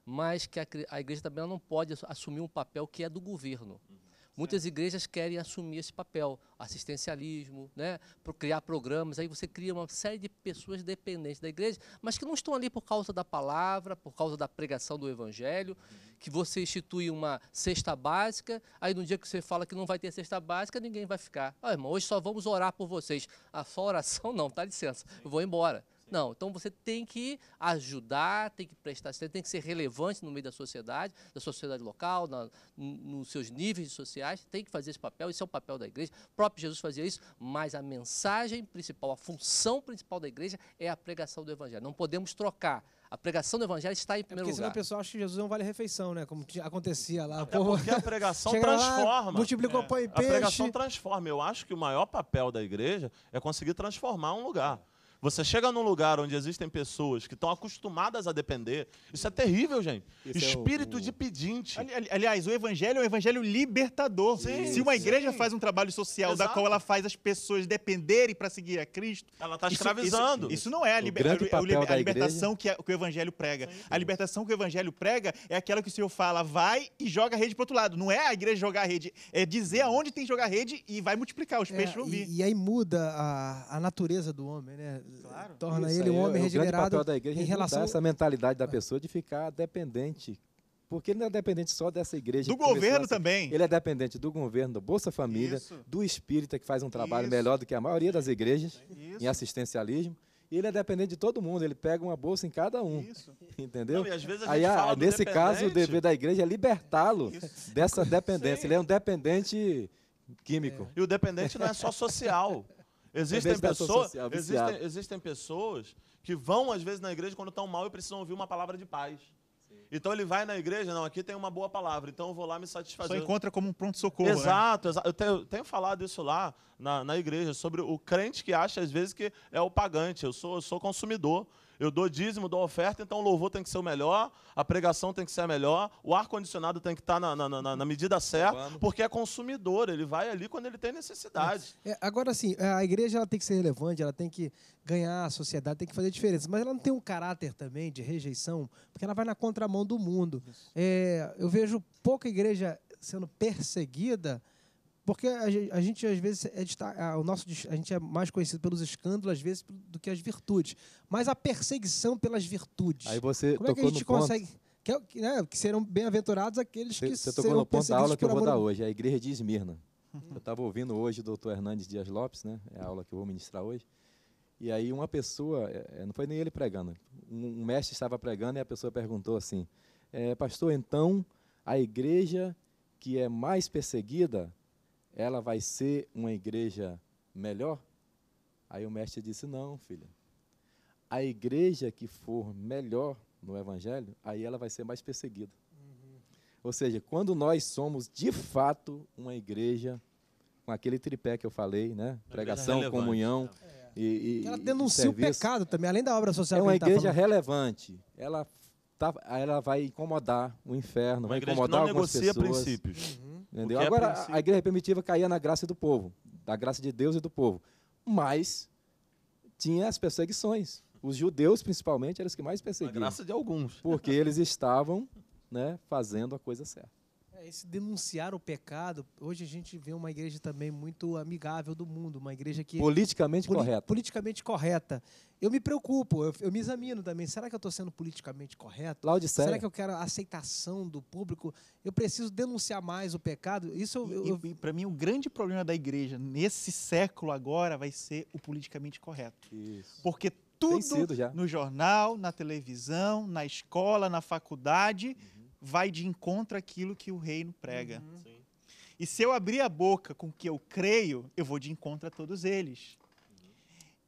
mas que a, a igreja também não pode assumir um papel que é do governo. Uhum. Muitas igrejas querem assumir esse papel, assistencialismo, né? criar programas, aí você cria uma série de pessoas dependentes da igreja, mas que não estão ali por causa da palavra, por causa da pregação do evangelho, que você institui uma cesta básica, aí no dia que você fala que não vai ter cesta básica, ninguém vai ficar. Ah, irmão, hoje só vamos orar por vocês. A ah, só oração não, dá tá licença, eu vou embora. Não, então você tem que ajudar, tem que prestar, tem que ser relevante no meio da sociedade, da sociedade local, na, nos seus níveis sociais, tem que fazer esse papel, esse é o papel da igreja. O próprio Jesus fazia isso, mas a mensagem principal, a função principal da igreja é a pregação do evangelho. Não podemos trocar a pregação do evangelho está em primeiro é porque, lugar. Porque senão o pessoal acha que Jesus é um vale-refeição, né? Como acontecia lá. É porque a pregação transforma. Lá, multiplicou é. pão e peixe. A pregação transforma. Eu acho que o maior papel da igreja é conseguir transformar um lugar. É. Você chega num lugar onde existem pessoas que estão acostumadas a depender. Isso é terrível, gente. É Espírito é o... de pedinte. Ali, aliás, o evangelho é um evangelho libertador. Sim, Se uma igreja sim. faz um trabalho social Exato. da qual ela faz as pessoas dependerem para seguir a Cristo, ela está escravizando. Isso, isso, não é a, liber... a, a libertação que, a, que, o evangelho prega. Sim. A libertação que o evangelho prega é aquela que o Senhor fala, vai e joga a rede para outro lado. Não é a igreja jogar a rede, é dizer aonde tem que jogar a rede e vai multiplicar os é, peixes vão vir. E, e aí muda a, a natureza do homem, né? Claro. Torna Isso ele um é homem é, regenerado. O papel da igreja em é relação a essa mentalidade da ah. pessoa de ficar dependente porque ele não é dependente só dessa igreja. Do governo assim. também. Ele é dependente do governo, do Bolsa Família, Isso. do espírita, que faz um trabalho Isso. melhor do que a maioria das igrejas Isso. em assistencialismo. E ele é dependente de todo mundo, ele pega uma bolsa em cada um. Isso. Entendeu? Não, às vezes a Aí, ah, a, nesse caso, o dever da igreja é libertá-lo dessa dependência. Sim. Ele é um dependente químico. É. E o dependente não é só social. Existem, pessoas, existem, existem pessoas que vão, às vezes, na igreja quando estão mal e precisam ouvir uma palavra de paz. Então ele vai na igreja, não, aqui tem uma boa palavra, então eu vou lá me satisfazer. Só encontra como um pronto-socorro. Exato, né? exato. Eu tenho, tenho, falado isso lá na, na igreja, sobre o crente que acha às vezes que é o pagante, eu sou, eu sou consumidor. Eu dou dízimo, dou oferta, então o louvor tem que ser o melhor, a pregação tem que ser a melhor, o ar-condicionado tem que estar tá na, na, na, na, medida certa, porque é consumidor, ele vai ali quando ele tem necessidade. É, agora, sim, é, a igreja ela tem que ser relevante, ela tem que ganhar a sociedade, tem que fazer diferença, mas ela não tem um caráter também de rejeição, porque ela vai na contramão do mundo. É, eu vejo pouca igreja sendo perseguida porque a, gente, às vezes, é o nosso, a gente é mais conhecido pelos escândalos, às vezes, do que as virtudes. Mas a perseguição pelas virtudes. Aí você Como é que a gente consegue. É que, né, que serão bem-aventurados aqueles que você, você tocou no ponto da aula que eu vou dar hoje, é a Igreja de Esmirna. Uhum. Eu estava ouvindo hoje o doutor Hernandes Dias Lopes, né, é a aula que eu vou ministrar hoje. E aí uma pessoa, é, não foi nem ele pregando, um mestre estava pregando e a pessoa perguntou assim, pastor, então a igreja que é mais perseguida ela vai ser uma igreja melhor? Aí o mestre disse: Não, filha. A igreja que for melhor no evangelho, aí ela vai ser mais perseguida. Uhum. Ou seja, quando nós somos de fato uma igreja com aquele tripé que eu falei, né? Pregação, comunhão é. e, e ela denuncia e o pecado também, além da obra social. É uma tá igreja tá relevante. Ela tá, ela vai incomodar o inferno, uma vai incomodar que não algumas negocia pessoas. princípios. Uhum. Entendeu? Agora, a igreja primitiva caía na graça do povo, da graça de Deus e do povo. Mas tinha as perseguições. Os judeus, principalmente, eram os que mais perseguiam. A graça de alguns. Porque eles estavam né, fazendo a coisa certa. É, esse denunciar o pecado, hoje a gente vê uma igreja também muito amigável do mundo, uma igreja que. Politicamente poli correta. Politicamente correta. Eu me preocupo, eu, eu me examino também. Será que eu estou sendo politicamente correto? Laodiceia. Será que eu quero a aceitação do público? Eu preciso denunciar mais o pecado? Isso eu, eu... para mim, o um grande problema da igreja nesse século agora vai ser o politicamente correto. Isso. Porque tudo no jornal, na televisão, na escola, na faculdade. Uhum vai de encontro àquilo que o reino prega. Uhum. E se eu abrir a boca com o que eu creio, eu vou de encontro a todos eles. Uhum.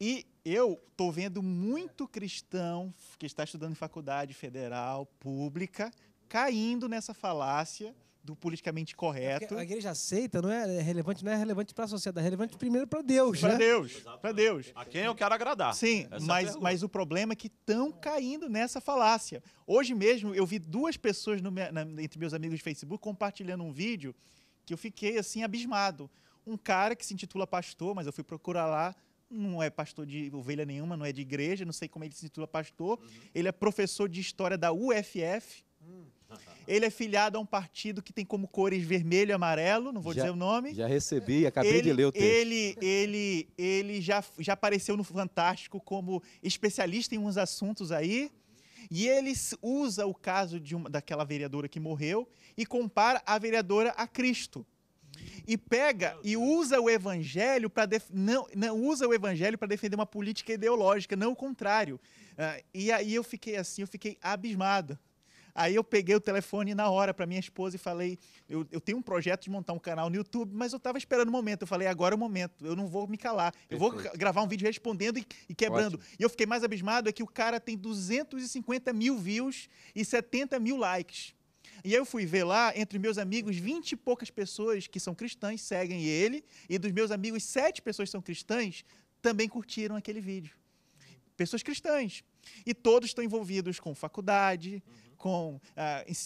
E eu estou vendo muito cristão que está estudando em faculdade federal, pública, caindo nessa falácia do politicamente é correto. a igreja aceita, não é, é relevante, não é relevante para a sociedade, é relevante primeiro para Deus. Para né? Deus, para Deus. A quem eu quero agradar. Sim, é mas, é mas o problema é que estão caindo nessa falácia. Hoje mesmo eu vi duas pessoas no, na, entre meus amigos de Facebook compartilhando um vídeo que eu fiquei assim abismado. Um cara que se intitula pastor, mas eu fui procurar lá, não é pastor de ovelha nenhuma, não é de igreja, não sei como ele se intitula pastor. Uhum. Ele é professor de história da UFF. Uhum ele é filiado a um partido que tem como cores vermelho e amarelo, não vou já, dizer o nome. Já recebi, acabei ele, de ler o texto. Ele, ele, ele já, já apareceu no Fantástico como especialista em uns assuntos aí. E ele usa o caso de uma, daquela vereadora que morreu e compara a vereadora a Cristo e pega e usa o evangelho para def... não, não usa o evangelho para defender uma política ideológica, não o contrário. Uh, e aí eu fiquei assim, eu fiquei abismado. Aí eu peguei o telefone na hora para minha esposa e falei: eu, eu, tenho um projeto de montar um canal no YouTube, mas eu estava esperando o momento. Eu falei: agora é o momento, eu não vou me calar. Eu vou gravar um vídeo respondendo e, e quebrando. Ótimo. E eu fiquei mais abismado: é que o cara tem 250 mil views e 70 mil likes. E eu fui ver lá, entre meus amigos, 20 e poucas pessoas que são cristãs seguem ele, e dos meus amigos, sete pessoas que são cristãs também curtiram aquele vídeo. Pessoas cristãs. E todos estão envolvidos com faculdade, uhum com uh,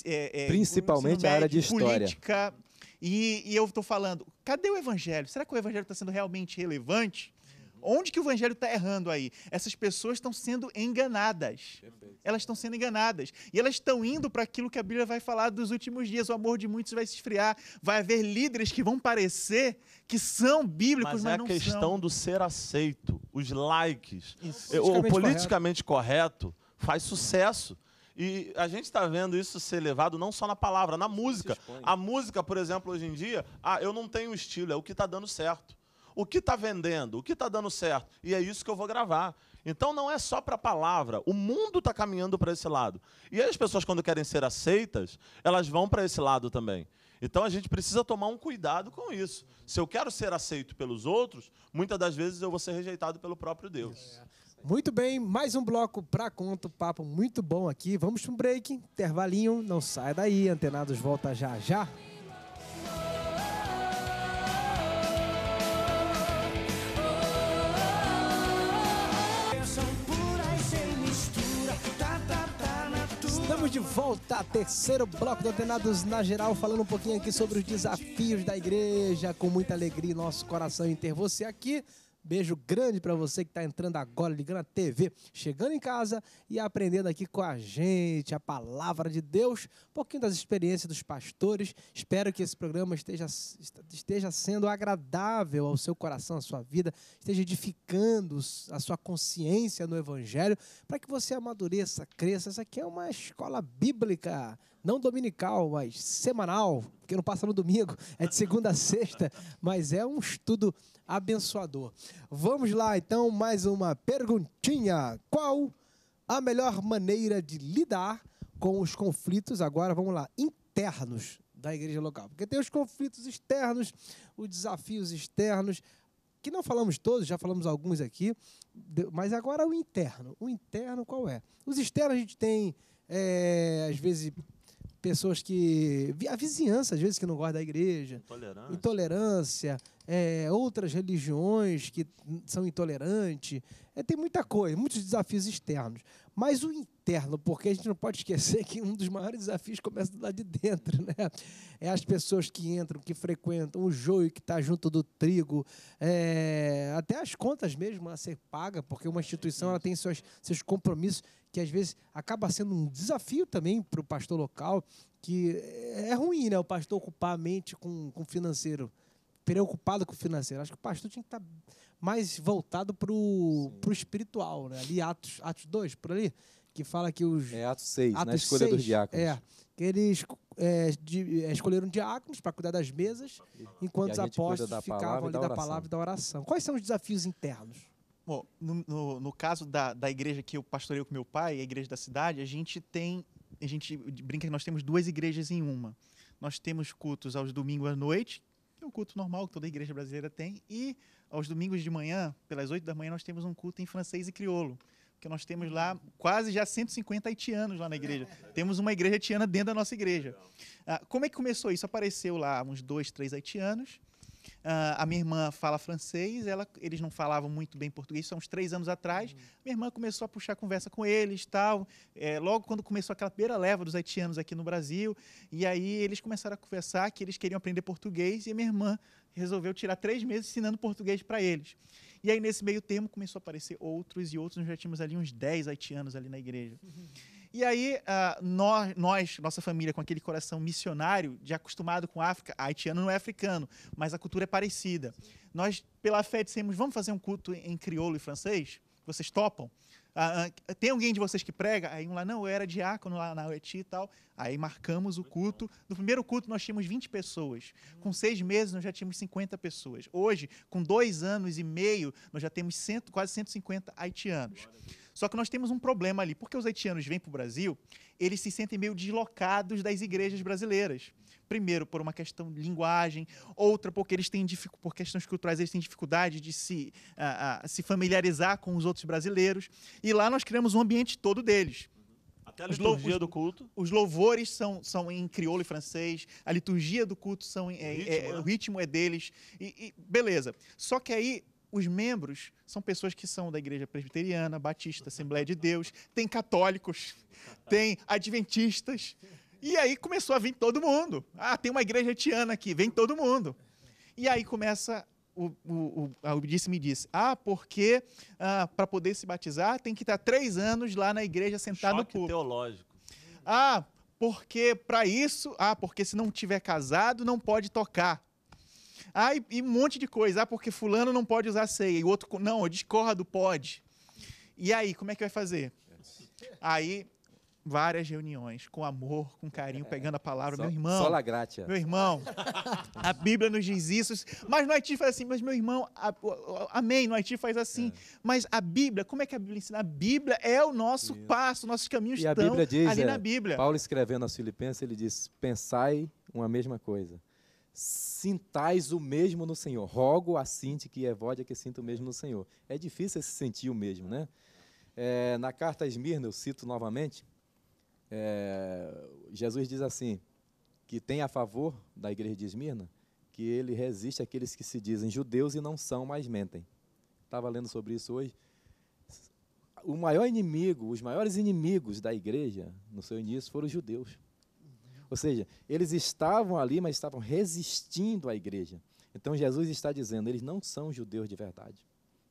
é, é, principalmente médio, a área de história. Política, e, e eu estou falando, cadê o evangelho? Será que o evangelho está sendo realmente relevante? Onde que o evangelho está errando aí? Essas pessoas estão sendo enganadas. Perfeito. Elas estão sendo enganadas. E elas estão indo para aquilo que a Bíblia vai falar dos últimos dias. O amor de muitos vai se esfriar. Vai haver líderes que vão parecer que são bíblicos, mas, mas é não são. a questão do ser aceito. Os likes. Isso. O politicamente correto faz sucesso. E a gente está vendo isso ser levado não só na palavra, na música. A música, por exemplo, hoje em dia, ah, eu não tenho estilo, é o que está dando certo. O que está vendendo, o que está dando certo. E é isso que eu vou gravar. Então não é só para a palavra, o mundo está caminhando para esse lado. E as pessoas, quando querem ser aceitas, elas vão para esse lado também. Então a gente precisa tomar um cuidado com isso. Se eu quero ser aceito pelos outros, muitas das vezes eu vou ser rejeitado pelo próprio Deus. É. Muito bem, mais um bloco pra conta, papo muito bom aqui. Vamos para um break, intervalinho, não sai daí, Antenados volta já já. Estamos de volta, terceiro bloco do Antenados na Geral, falando um pouquinho aqui sobre os desafios da igreja, com muita alegria nosso coração em ter você aqui. Beijo grande para você que está entrando agora, ligando a TV, chegando em casa e aprendendo aqui com a gente a palavra de Deus, um pouquinho das experiências dos pastores. Espero que esse programa esteja, esteja sendo agradável ao seu coração, à sua vida, esteja edificando a sua consciência no Evangelho, para que você amadureça, cresça. Essa aqui é uma escola bíblica não dominical, mas semanal, porque não passa no domingo, é de segunda a sexta, mas é um estudo abençoador. Vamos lá, então, mais uma perguntinha. Qual a melhor maneira de lidar com os conflitos, agora vamos lá, internos da igreja local? Porque tem os conflitos externos, os desafios externos, que não falamos todos, já falamos alguns aqui, mas agora o interno. O interno qual é? Os externos a gente tem, é, às vezes, pessoas que. A vizinhança, às vezes, que não gosta da igreja. Intolerância. Intolerância é, outras religiões que são intolerantes. É, tem muita coisa, muitos desafios externos. Mas o interno, porque a gente não pode esquecer que um dos maiores desafios começa lá de dentro, né? É as pessoas que entram, que frequentam, o joio que está junto do trigo, é, até as contas mesmo a ser paga, porque uma instituição ela tem seus, seus compromissos que às vezes acaba sendo um desafio também para o pastor local, que é, é ruim, né? O pastor ocupar a mente com o financeiro, preocupado com o financeiro. Acho que o pastor tinha que estar tá mais voltado para o espiritual, né? Ali, Atos, Atos 2, por ali, que fala que os. É Atos 6, né? Atos na escolha dos diáconos. É, que eles é, de, é, escolheram diáconos para cuidar das mesas, enquanto os apóstolos ficavam ali da palavra e da oração. Quais são os desafios internos? Bom, no, no, no, caso da, da igreja que eu pastoreio com meu pai, a igreja da cidade, a gente tem, a gente brinca que nós temos duas igrejas em uma. Nós temos cultos aos domingos à noite, que é o culto normal que toda igreja brasileira tem, e aos domingos de manhã, pelas oito da manhã, nós temos um culto em francês e crioulo porque nós temos lá quase já 150 haitianos lá na igreja. Temos uma igreja haitiana dentro da nossa igreja. Ah, como é que começou isso? Apareceu lá uns dois, três haitianos Uh, a minha irmã fala francês, ela, eles não falavam muito bem português, são uns três anos atrás. Uhum. Minha irmã começou a puxar conversa com eles, tal. É, logo quando começou aquela primeira leva dos haitianos aqui no Brasil, e aí eles começaram a conversar que eles queriam aprender português, e a minha irmã resolveu tirar três meses ensinando português para eles. E aí nesse meio termo começou a aparecer outros e outros, nós já tínhamos ali uns dez haitianos ali na igreja. Uhum. E aí, uh, ah, nós, nós, nossa família, com aquele coração missionário, de acostumado com a África, haitiano não é africano, mas a cultura é parecida. Sim. Nós, pela fé, dissemos, vamos fazer um culto em crioulo e francês? Vocês topam? Uh, uh, tem alguém de vocês que prega? Aí um lá, não, eu era diácono lá na UETI e tal. Aí marcamos o culto. No primeiro culto nós tínhamos 20 pessoas. Com seis meses nós já tínhamos 50 pessoas. Hoje, com dois anos e meio, nós já temos cento, quase 150 haitianos. Só que nós temos um problema ali, porque os haitianos vêm para o Brasil, eles se sentem meio deslocados das igrejas brasileiras. Primeiro, por uma questão de linguagem, outra, porque eles têm por questões culturais, eles têm dificuldade de se, uh, uh, se familiarizar com os outros brasileiros. E lá nós criamos um ambiente todo deles. Até a liturgia do culto. Os louvores são, são em crioulo e francês, a liturgia do culto são o, ritmo, é, é, é, o é, né? ritmo é deles. E, e, beleza. Só que aí os membros são pessoas que são da igreja presbiteriana, batista, Assembleia de Deus, tem católicos, tem adventistas. E aí começou a vir todo mundo. Ah, tem uma igreja etiana aqui, vem todo mundo. E aí começa o, o, o, disse me disse, ah, porque ah, para poder se batizar tem que estar tá três anos lá na igreja sentado no púlpito. teológico. Ah, porque para isso, ah, porque se não tiver casado não pode tocar. Ah, e, e um monte de coisa. Ah, porque fulano não pode usar ceia. E o outro, não, eu discordo, pode. E aí, como é que vai fazer? Aí, várias reuniões, com amor, com carinho, pegando a palavra. É, meu irmão. Sola gratia. Meu irmão, a Bíblia nos diz isso. Mas no Haiti faz assim, mas meu irmão, a, a, amém. No Haiti faz assim. É. Mas a Bíblia, como é que a Bíblia ensina? A Bíblia é o nosso isso. passo, nossos caminhos e estão a Bíblia diz, ali é, na Bíblia. Paulo escrevendo aos Filipenses, ele diz: pensai uma mesma coisa sintais o mesmo no Senhor. Rogo a Sinte que evode que sinta o mesmo no Senhor. É difícil se sentir o mesmo, né? É, na carta a Esmirna, eu cito novamente, é, Jesus diz assim, que tem a favor da igreja de Esmirna, que ele resiste àqueles que se dizem judeus e não são, mas mentem. Estava lendo sobre isso hoje. O maior inimigo, os maiores inimigos da igreja, no seu início, foram os judeus. Ou seja, eles estavam ali, mas estavam resistindo à igreja. Então Jesus está dizendo, eles não são judeus de verdade.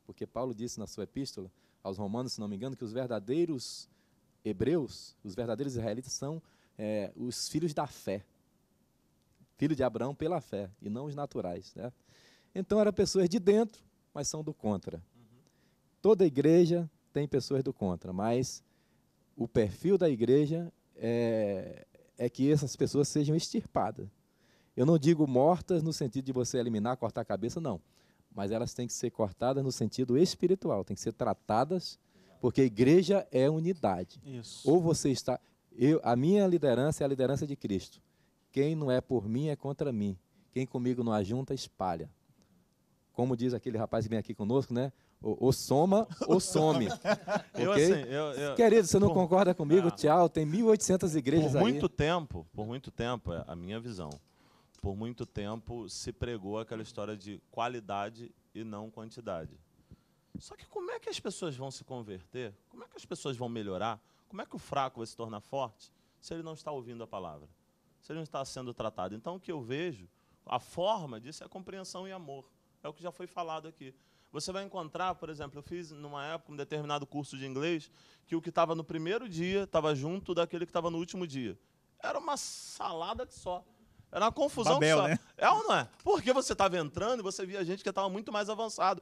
Porque Paulo disse na sua epístola aos Romanos, se não me engano, que os verdadeiros hebreus, os verdadeiros israelitas, são é, os filhos da fé. Filho de Abraão pela fé, e não os naturais. Né? Então eram pessoas de dentro, mas são do contra. Toda igreja tem pessoas do contra, mas o perfil da igreja é, é que essas pessoas sejam extirpadas. Eu não digo mortas no sentido de você eliminar, cortar a cabeça, não. Mas elas têm que ser cortadas no sentido espiritual, têm que ser tratadas, porque a igreja é unidade. Isso. Ou você está. Eu, a minha liderança é a liderança de Cristo. Quem não é por mim é contra mim. Quem comigo não ajunta, espalha. Como diz aquele rapaz que vem aqui conosco, né? ou, soma ou some. eu, okay? assim, eu, eu, Querido, você não por, concorda comigo? É, Tchau, tem 1.800 igrejas por muito aí. tempo, por muito tempo, é a minha visão, por muito tempo se pregou aquela história de qualidade e não quantidade. Só que como é que as pessoas vão se converter? Como é que as pessoas vão melhorar? Como é que o fraco vai se tornar forte se ele não está ouvindo a palavra? Se ele não está sendo tratado? Então, o que eu vejo, a forma disso é compreensão e amor. É o que já foi falado aqui. Você vai encontrar, por exemplo, eu fiz numa época um determinado curso de inglês que o que estava no primeiro dia estava junto daquele que estava no último dia. Era uma salada que só. Era uma confusão Babel, só. Né? É ou não é? Porque você estava entrando e você via gente que estava muito mais avançado.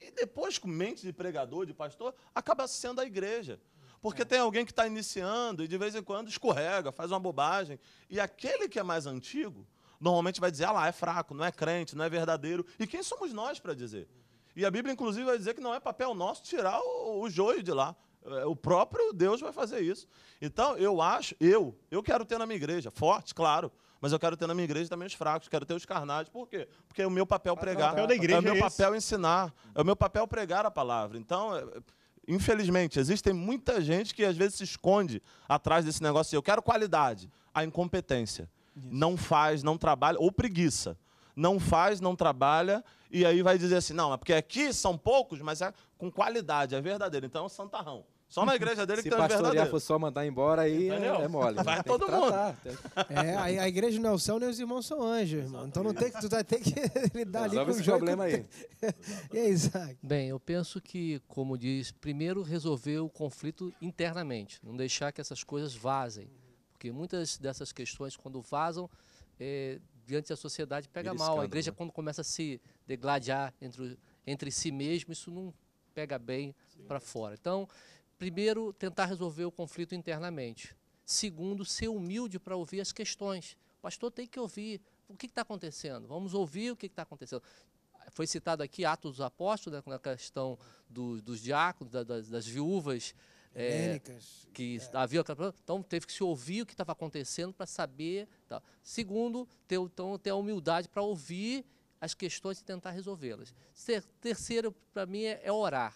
E depois, com mente de pregador, de pastor, acaba sendo a igreja. Porque é. tem alguém que está iniciando e de vez em quando escorrega, faz uma bobagem. E aquele que é mais antigo, normalmente vai dizer: ah lá, é fraco, não é crente, não é verdadeiro. E quem somos nós para dizer? E a Bíblia, inclusive, vai dizer que não é papel nosso tirar o, joio de lá. É, o próprio Deus vai fazer isso. Então, eu acho, eu, eu quero ter na minha igreja, forte, claro, mas eu quero ter na minha igreja também os fracos, quero ter os carnais. Por quê? Porque é o meu papel ah, pregar. Ah, o papel é o meu é papel ensinar. É o meu papel pregar a palavra. Então, é, infelizmente, existem muita gente que às vezes se esconde atrás desse negócio. Eu quero qualidade, a incompetência. Isso. Não faz, não trabalha, ou preguiça. Não faz, não trabalha e aí vai dizer assim, não, é porque aqui são poucos, mas é com qualidade, é verdadeiro. Então é um santarrão. Só na igreja dele que tem verdadeiro. verdadeiros. Se pastorear for só mandar embora, aí é mole. Né? Vai todo mundo. É, a, a, igreja não é o céu, nem os irmãos são anjos, irmão. Então não tem que, tu vai ter que lidar ali com o problema aí. e aí, Isaac? Bem, eu penso que, como diz, primeiro resolver o conflito internamente. Não deixar que essas coisas vazem. Porque muitas dessas questões, quando vazam, é, diante da sociedade pega Vira mal. Escândalo, a igreja, né? quando começa a se degladiar entre, entre si mesmo, isso não pega bem para fora. Então, primeiro, tentar resolver o conflito internamente. Segundo, ser humilde para ouvir as questões. O pastor tem que ouvir o que está acontecendo. Vamos ouvir o que está acontecendo. Foi citado aqui Atos dos Apóstolos, né, na questão do, dos diáconos, da, das, das viúvas é, que é. havia então teve que se ouvir o que estava acontecendo para saber. Tá. Segundo, ter, então, ter a humildade para ouvir as questões e tentar resolvê-las. Terceiro, para mim, é, é orar.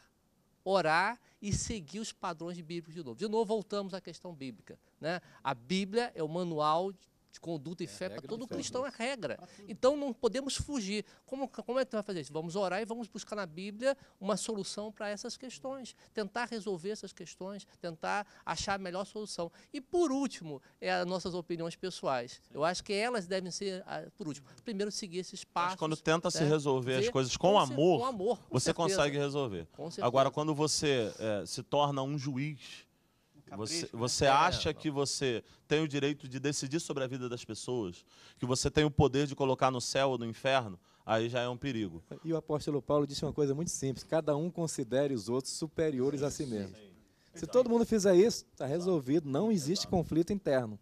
Orar e seguir os padrões bíblicos de novo. De novo, voltamos à questão bíblica. Né? A Bíblia é o manual de conduta e é fé, para todo cristão é regra. Então não podemos fugir. Como, como é que vai fazer isso? Vamos orar e vamos buscar na Bíblia uma solução para essas questões, tentar resolver essas questões, tentar achar a melhor solução. E por último, é as nossas opiniões pessoais. Sim. Eu acho que elas devem ser, ah, por último, primeiro seguir esses passos. Mas quando tenta né? se resolver as coisas com, com amor, com amor com você certeza. consegue resolver. Agora, quando você é, se torna um juiz você, né? você é. acha que você tem o direito de decidir sobre a vida das pessoas? Que você tem o poder de colocar no céu ou no inferno? Aí já é um perigo. E o apóstolo Paulo disse uma coisa muito simples: cada um considere os outros superiores a si mesmo. Se todo mundo fizer isso, está resolvido, não existe conflito interno.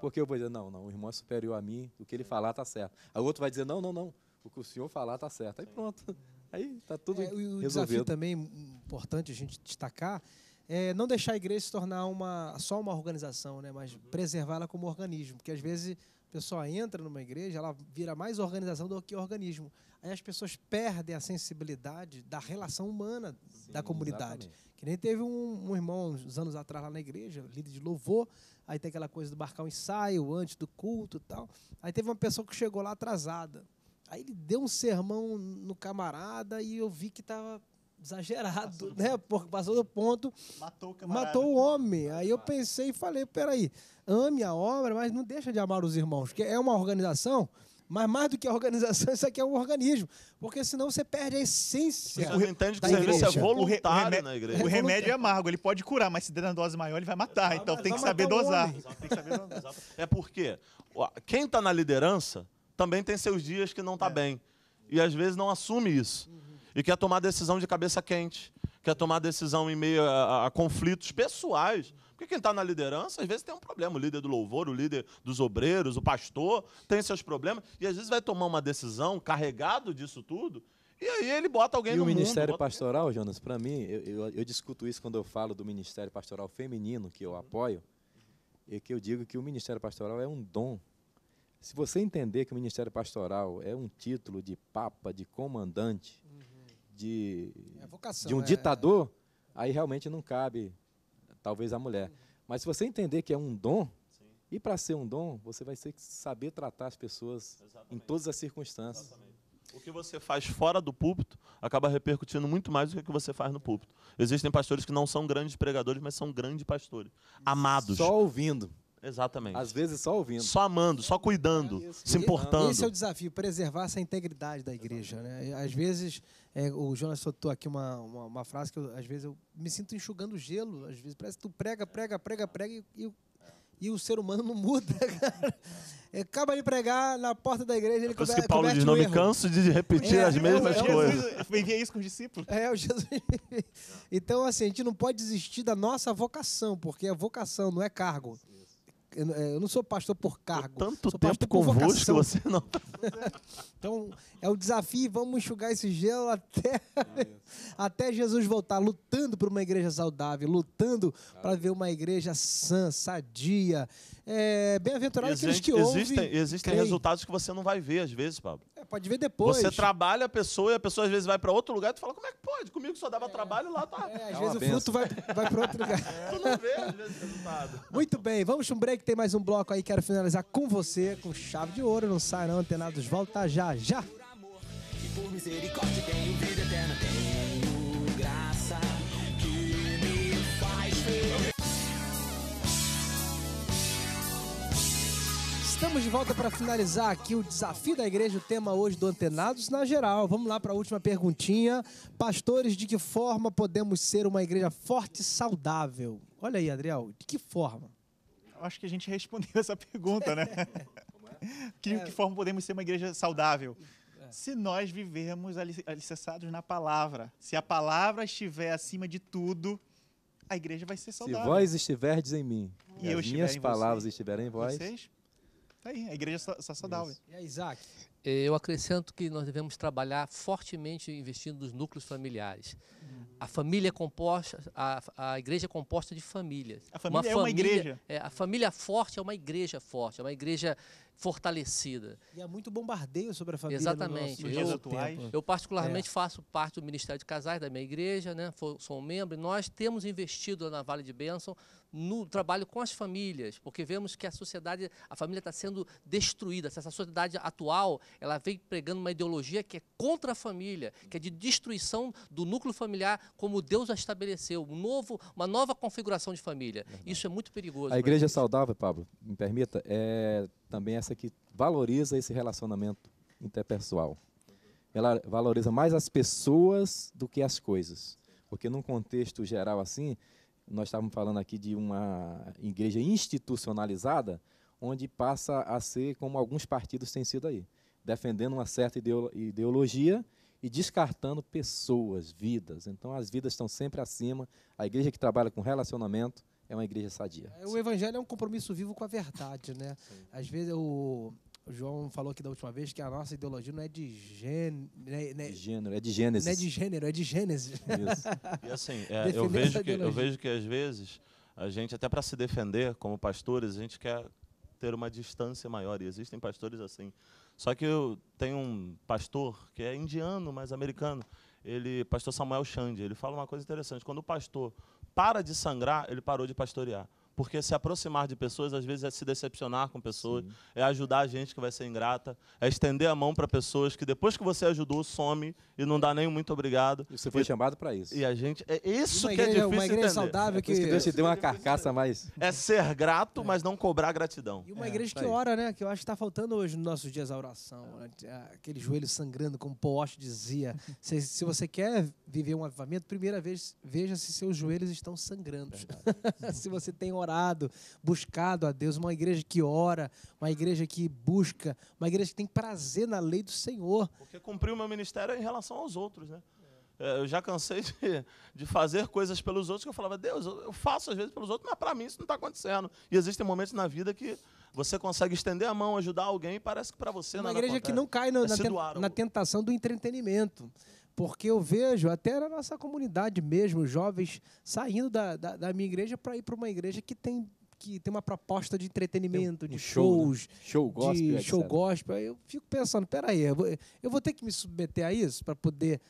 Porque eu vou dizer, não, não, o irmão é superior a mim, o que ele falar está certo. Aí o outro vai dizer, não, não, não, o que o senhor falar está certo. Aí pronto. Aí está tudo é, o resolvido. O desafio também importante a gente destacar é, não deixar a igreja se tornar uma, só uma organização, né? mas uhum. preservá-la como organismo. Porque às vezes a pessoa entra numa igreja, ela vira mais organização do que organismo. Aí as pessoas perdem a sensibilidade da relação humana Sim, da comunidade. Exatamente. Que nem teve um, um, irmão uns anos atrás lá na igreja, líder de louvor, aí tem aquela coisa de marcar um ensaio antes do culto e tal. Aí teve uma pessoa que chegou lá atrasada. Aí ele deu um sermão no camarada e eu vi que estava exagerado, passou né? Porque passou do ponto. Matou o camarada. Matou o homem. Aí eu pensei e falei, peraí, ame a obra, mas não deixa de amar os irmãos, que é uma organização. Mas mais do que a organização, isso aqui é um organismo. Porque senão você perde a essência. entende que o é serviço é voluntário na igreja. É o remédio é amargo, ele pode curar, mas se der na dose maior, ele vai matar. então tem que saber dosar. É porque quem está na liderança também tem seus dias que não está é. bem. E às vezes não assume isso. Uhum e quer tomar decisão de cabeça quente, quer tomar decisão em meio a, a, a conflitos pessoais. Porque quem está na liderança, às vezes, tem um problema. O líder do louvor, o líder dos obreiros, o pastor, tem seus problemas. E às vezes vai tomar uma decisão carregado disso tudo. E aí ele bota alguém e no E o ministério mundo, pastoral, alguém. Jonas, para mim, eu, eu, eu, discuto isso quando eu falo do ministério pastoral feminino, que eu apoio, e que eu digo que o ministério pastoral é um dom. Se você entender que o ministério pastoral é um título de papa, de comandante, de, é vocação, de um é, ditador, é. aí realmente não cabe, talvez, a mulher. Mas se você entender que é um dom, Sim. e para ser um dom, você vai ter que saber tratar as pessoas Exatamente. em todas as circunstâncias. Exatamente. O que você faz fora do púlpito acaba repercutindo muito mais do que o que você faz no púlpito. Existem pastores que não são grandes pregadores, mas são grandes pastores, amados. Só ouvindo. Exatamente. Às vezes só ouvindo. Só amando, só cuidando, é se é, importando. Esse é o desafio, preservar essa integridade da igreja. Né? Às vezes, é, o Jonas soltou aqui uma, uma, uma, frase que eu, às vezes eu me sinto enxugando gelo. Às vezes parece que tu prega, prega, prega, prega e, e, e o ser humano não muda, cara. É, acaba de pregar na porta da igreja, ele é começa a isso que Paulo diz, não me canso de repetir é, as mesmas é, coisas. Jesus vivia isso com os discípulos. É, o Jesus Então, assim, a gente não pode desistir da nossa vocação, porque a vocação não é cargo. É, eu não sou pastor por cargo. tanto sou tempo convosco você não. Tá então, é o desafio, vamos enxugar esse gelo até, é até Jesus voltar, lutando por uma igreja saudável, lutando para ver uma igreja sã, sadia. É, Bem-aventurado aqueles que ouvem. Existem, existem resultados que você não vai ver às vezes, Pablo. É, pode ver depois. Você trabalha a pessoa e a pessoa às vezes vai para outro lugar e tu fala, como é que pode? Comigo só dava é. trabalho lá tá. É, às é vezes o fruto vai, vai para outro lugar. É. Tu não vê às vezes o resultado. Muito bem, vamos para um break, tem mais um bloco aí, quero finalizar com você, com chave de ouro, não sai não, antenados, volta já, já. Por misericórdia tenho vida. Estamos de volta para finalizar aqui o desafio da igreja, o tema hoje do Antenados na geral. Vamos lá para a última perguntinha. Pastores, de que forma podemos ser uma igreja forte e saudável? Olha aí, Adriel, de que forma? Acho que a gente respondeu essa pergunta, né? De que forma podemos ser uma igreja saudável? É. Se nós vivermos alicerçados na palavra, se a palavra estiver acima de tudo, a igreja vai ser saudável. Se vós estiverdes em mim e, e as minhas palavras estiverem em vós, vocês Tá aí, a igreja sacerdotal. E aí, Isaac? Eu acrescento que nós devemos trabalhar fortemente investindo nos núcleos familiares. A família é composta, a, a igreja é composta de famílias. A família uma é família, uma igreja. É, a família forte é uma igreja forte, é uma igreja fortalecida. E há muito bombardeio sobre a família. Exatamente. No nosso, eu, atuais. eu particularmente é. faço parte do Ministério de Casais da minha igreja, né? sou um membro, e nós temos investido na Vale de Bênção no trabalho com as famílias, porque vemos que a sociedade, a família está sendo destruída. Essa sociedade atual, ela vem pregando uma ideologia que é contra a família, que é de destruição do núcleo familiar familiar como Deus a estabeleceu, um novo, uma nova configuração de família. Verdade. Isso é muito perigoso. A né, igreja saudável, Pablo, me permita, é também essa que valoriza esse relacionamento interpessoal. Ela valoriza mais as pessoas do que as coisas. Porque num contexto geral assim, nós estávamos falando aqui de uma igreja institucionalizada, onde passa a ser como alguns partidos têm sido aí, defendendo uma certa ideologia e descartando pessoas, vidas. Então as vidas estão sempre acima. A igreja que trabalha com relacionamento é uma igreja sadia. É, o evangelho é um compromisso vivo com a verdade, né? Sim. Às vezes o João falou aqui da última vez que a nossa ideologia não é de, gênero, né, né, de gênero é de gênesis. Não é de gênero, é de gênese. Isso. E assim, é, eu, vejo que, eu vejo que às vezes a gente, até para se defender como pastores, a gente quer ter uma distância maior. E existem pastores assim. Só que eu tenho um pastor que é indiano, mas americano, ele, pastor Samuel Xande, ele fala uma coisa interessante. Quando o pastor para de sangrar, ele parou de pastorear. Porque se aproximar de pessoas, às vezes, é se decepcionar com pessoas, Sim. é ajudar a gente que vai ser ingrata, é estender a mão para pessoas que depois que você ajudou, some e não dá nem muito obrigado. E você foi e, chamado para isso. E a gente. É isso que é difícil. Uma igreja entender. saudável é que. que Deus te deu uma carcaça mais. É ser grato, é. mas não cobrar gratidão. E uma é, igreja que ora, né? Que eu acho que está faltando hoje nos nossos dias a oração. Aquele joelho sangrando, como Paul dizia. se, se você quer viver um avivamento, primeira vez, veja se seus joelhos estão sangrando. se você tem oração orado, buscado a Deus, uma igreja que ora, uma igreja que busca, uma igreja que tem prazer na lei do Senhor. Porque cumpriu o meu ministério é em relação aos outros, né? É, eu já cansei de, de, fazer coisas pelos outros que eu falava, Deus, eu faço às vezes pelos outros, mas para mim isso não está acontecendo. E existem momentos na vida que você consegue estender a mão, ajudar alguém, e parece que para você uma é Uma igreja que não cai no, é na, na tentação do entretenimento. Porque eu vejo até na nossa comunidade mesmo, jovens saindo da, da, da minha igreja para ir para uma igreja que tem, que tem uma proposta de entretenimento, um de né? shows, né? show gospel, de show gospel. Eu fico pensando, peraí, eu vou, eu vou ter que me submeter a isso para poder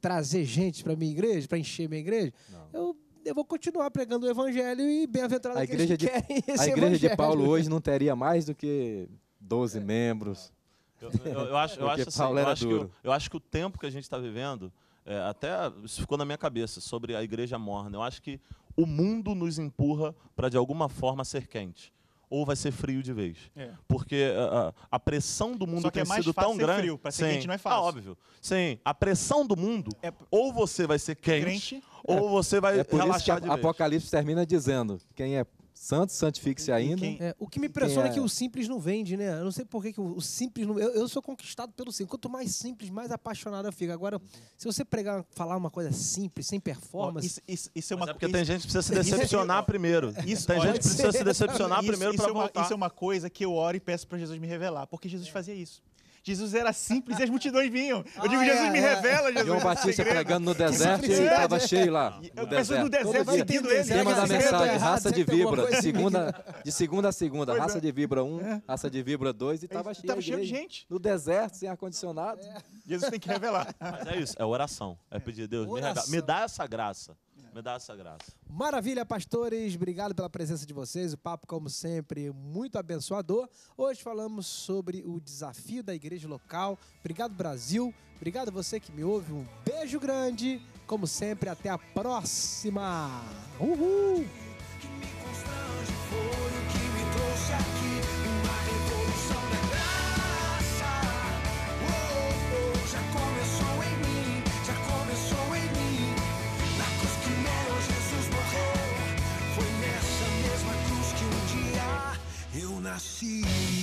trazer gente para minha igreja, para encher minha igreja? Não. Eu eu vou continuar pregando o evangelho e bem-aventurado a igreja que de, querem A igreja evangelho. de Paulo hoje não teria mais do que 12 é. membros. Eu, eu, eu acho, eu acho, assim, eu, acho que, eu acho que o tempo que a gente está vivendo, é, até isso ficou na minha cabeça, sobre a igreja morna. Eu acho que o mundo nos empurra para, de alguma forma, ser quente ou vai ser frio de vez. É. Porque é, a, a, pressão do mundo Só que tem é mais sido fácil tão ser grande. Frio, ser Sim. quente não é ah, fácil. Ah, óbvio. Sim, a pressão do mundo, é... ou você vai ser quente, Crente. ou é. você vai é por relaxar isso que de a, vez. Apocalipse termina dizendo: quem é Santos, santifique-se ainda. É, o que me impressiona é... é... que o simples não vende, né? Eu não sei por que, que o, simples não. Eu, eu, sou conquistado pelo simples. Quanto mais simples, mais apaixonado eu fico. Agora, se você pregar, falar uma coisa simples, sem performance. isso, isso, isso, é uma. é porque isso... tem gente que precisa se é decepcionar primeiro. Isso, tem gente que precisa se decepcionar primeiro para é voltar. Isso é uma coisa que eu oro e peço para Jesus me revelar, porque Jesus fazia isso. Jesus era simples e as multidões vinham. Eu ah, digo, é. Jesus é, me é. revela, Jesus. João Batista pregando no deserto e estava é. cheio lá. No deserto. no deserto seguindo ele. Tema da mensagem, é raça de vibra. Segunda, de segunda a segunda, pois raça de vibra 1, um, raça de vibra 2 e estava cheio, Estava cheio de gente. No deserto, sem ar-condicionado. Jesus tem que revelar. Mas é isso, é oração. É pedir, a Deus, me, me dá essa graça. Me dá essa graça. Maravilha, pastores. Obrigado pela presença de vocês. O papo, como sempre, muito abençoador. Hoje falamos sobre o desafio da igreja local. Obrigado, Brasil. Obrigado você que me ouve. Um beijo grande. Como sempre, até a próxima. Uhul! I see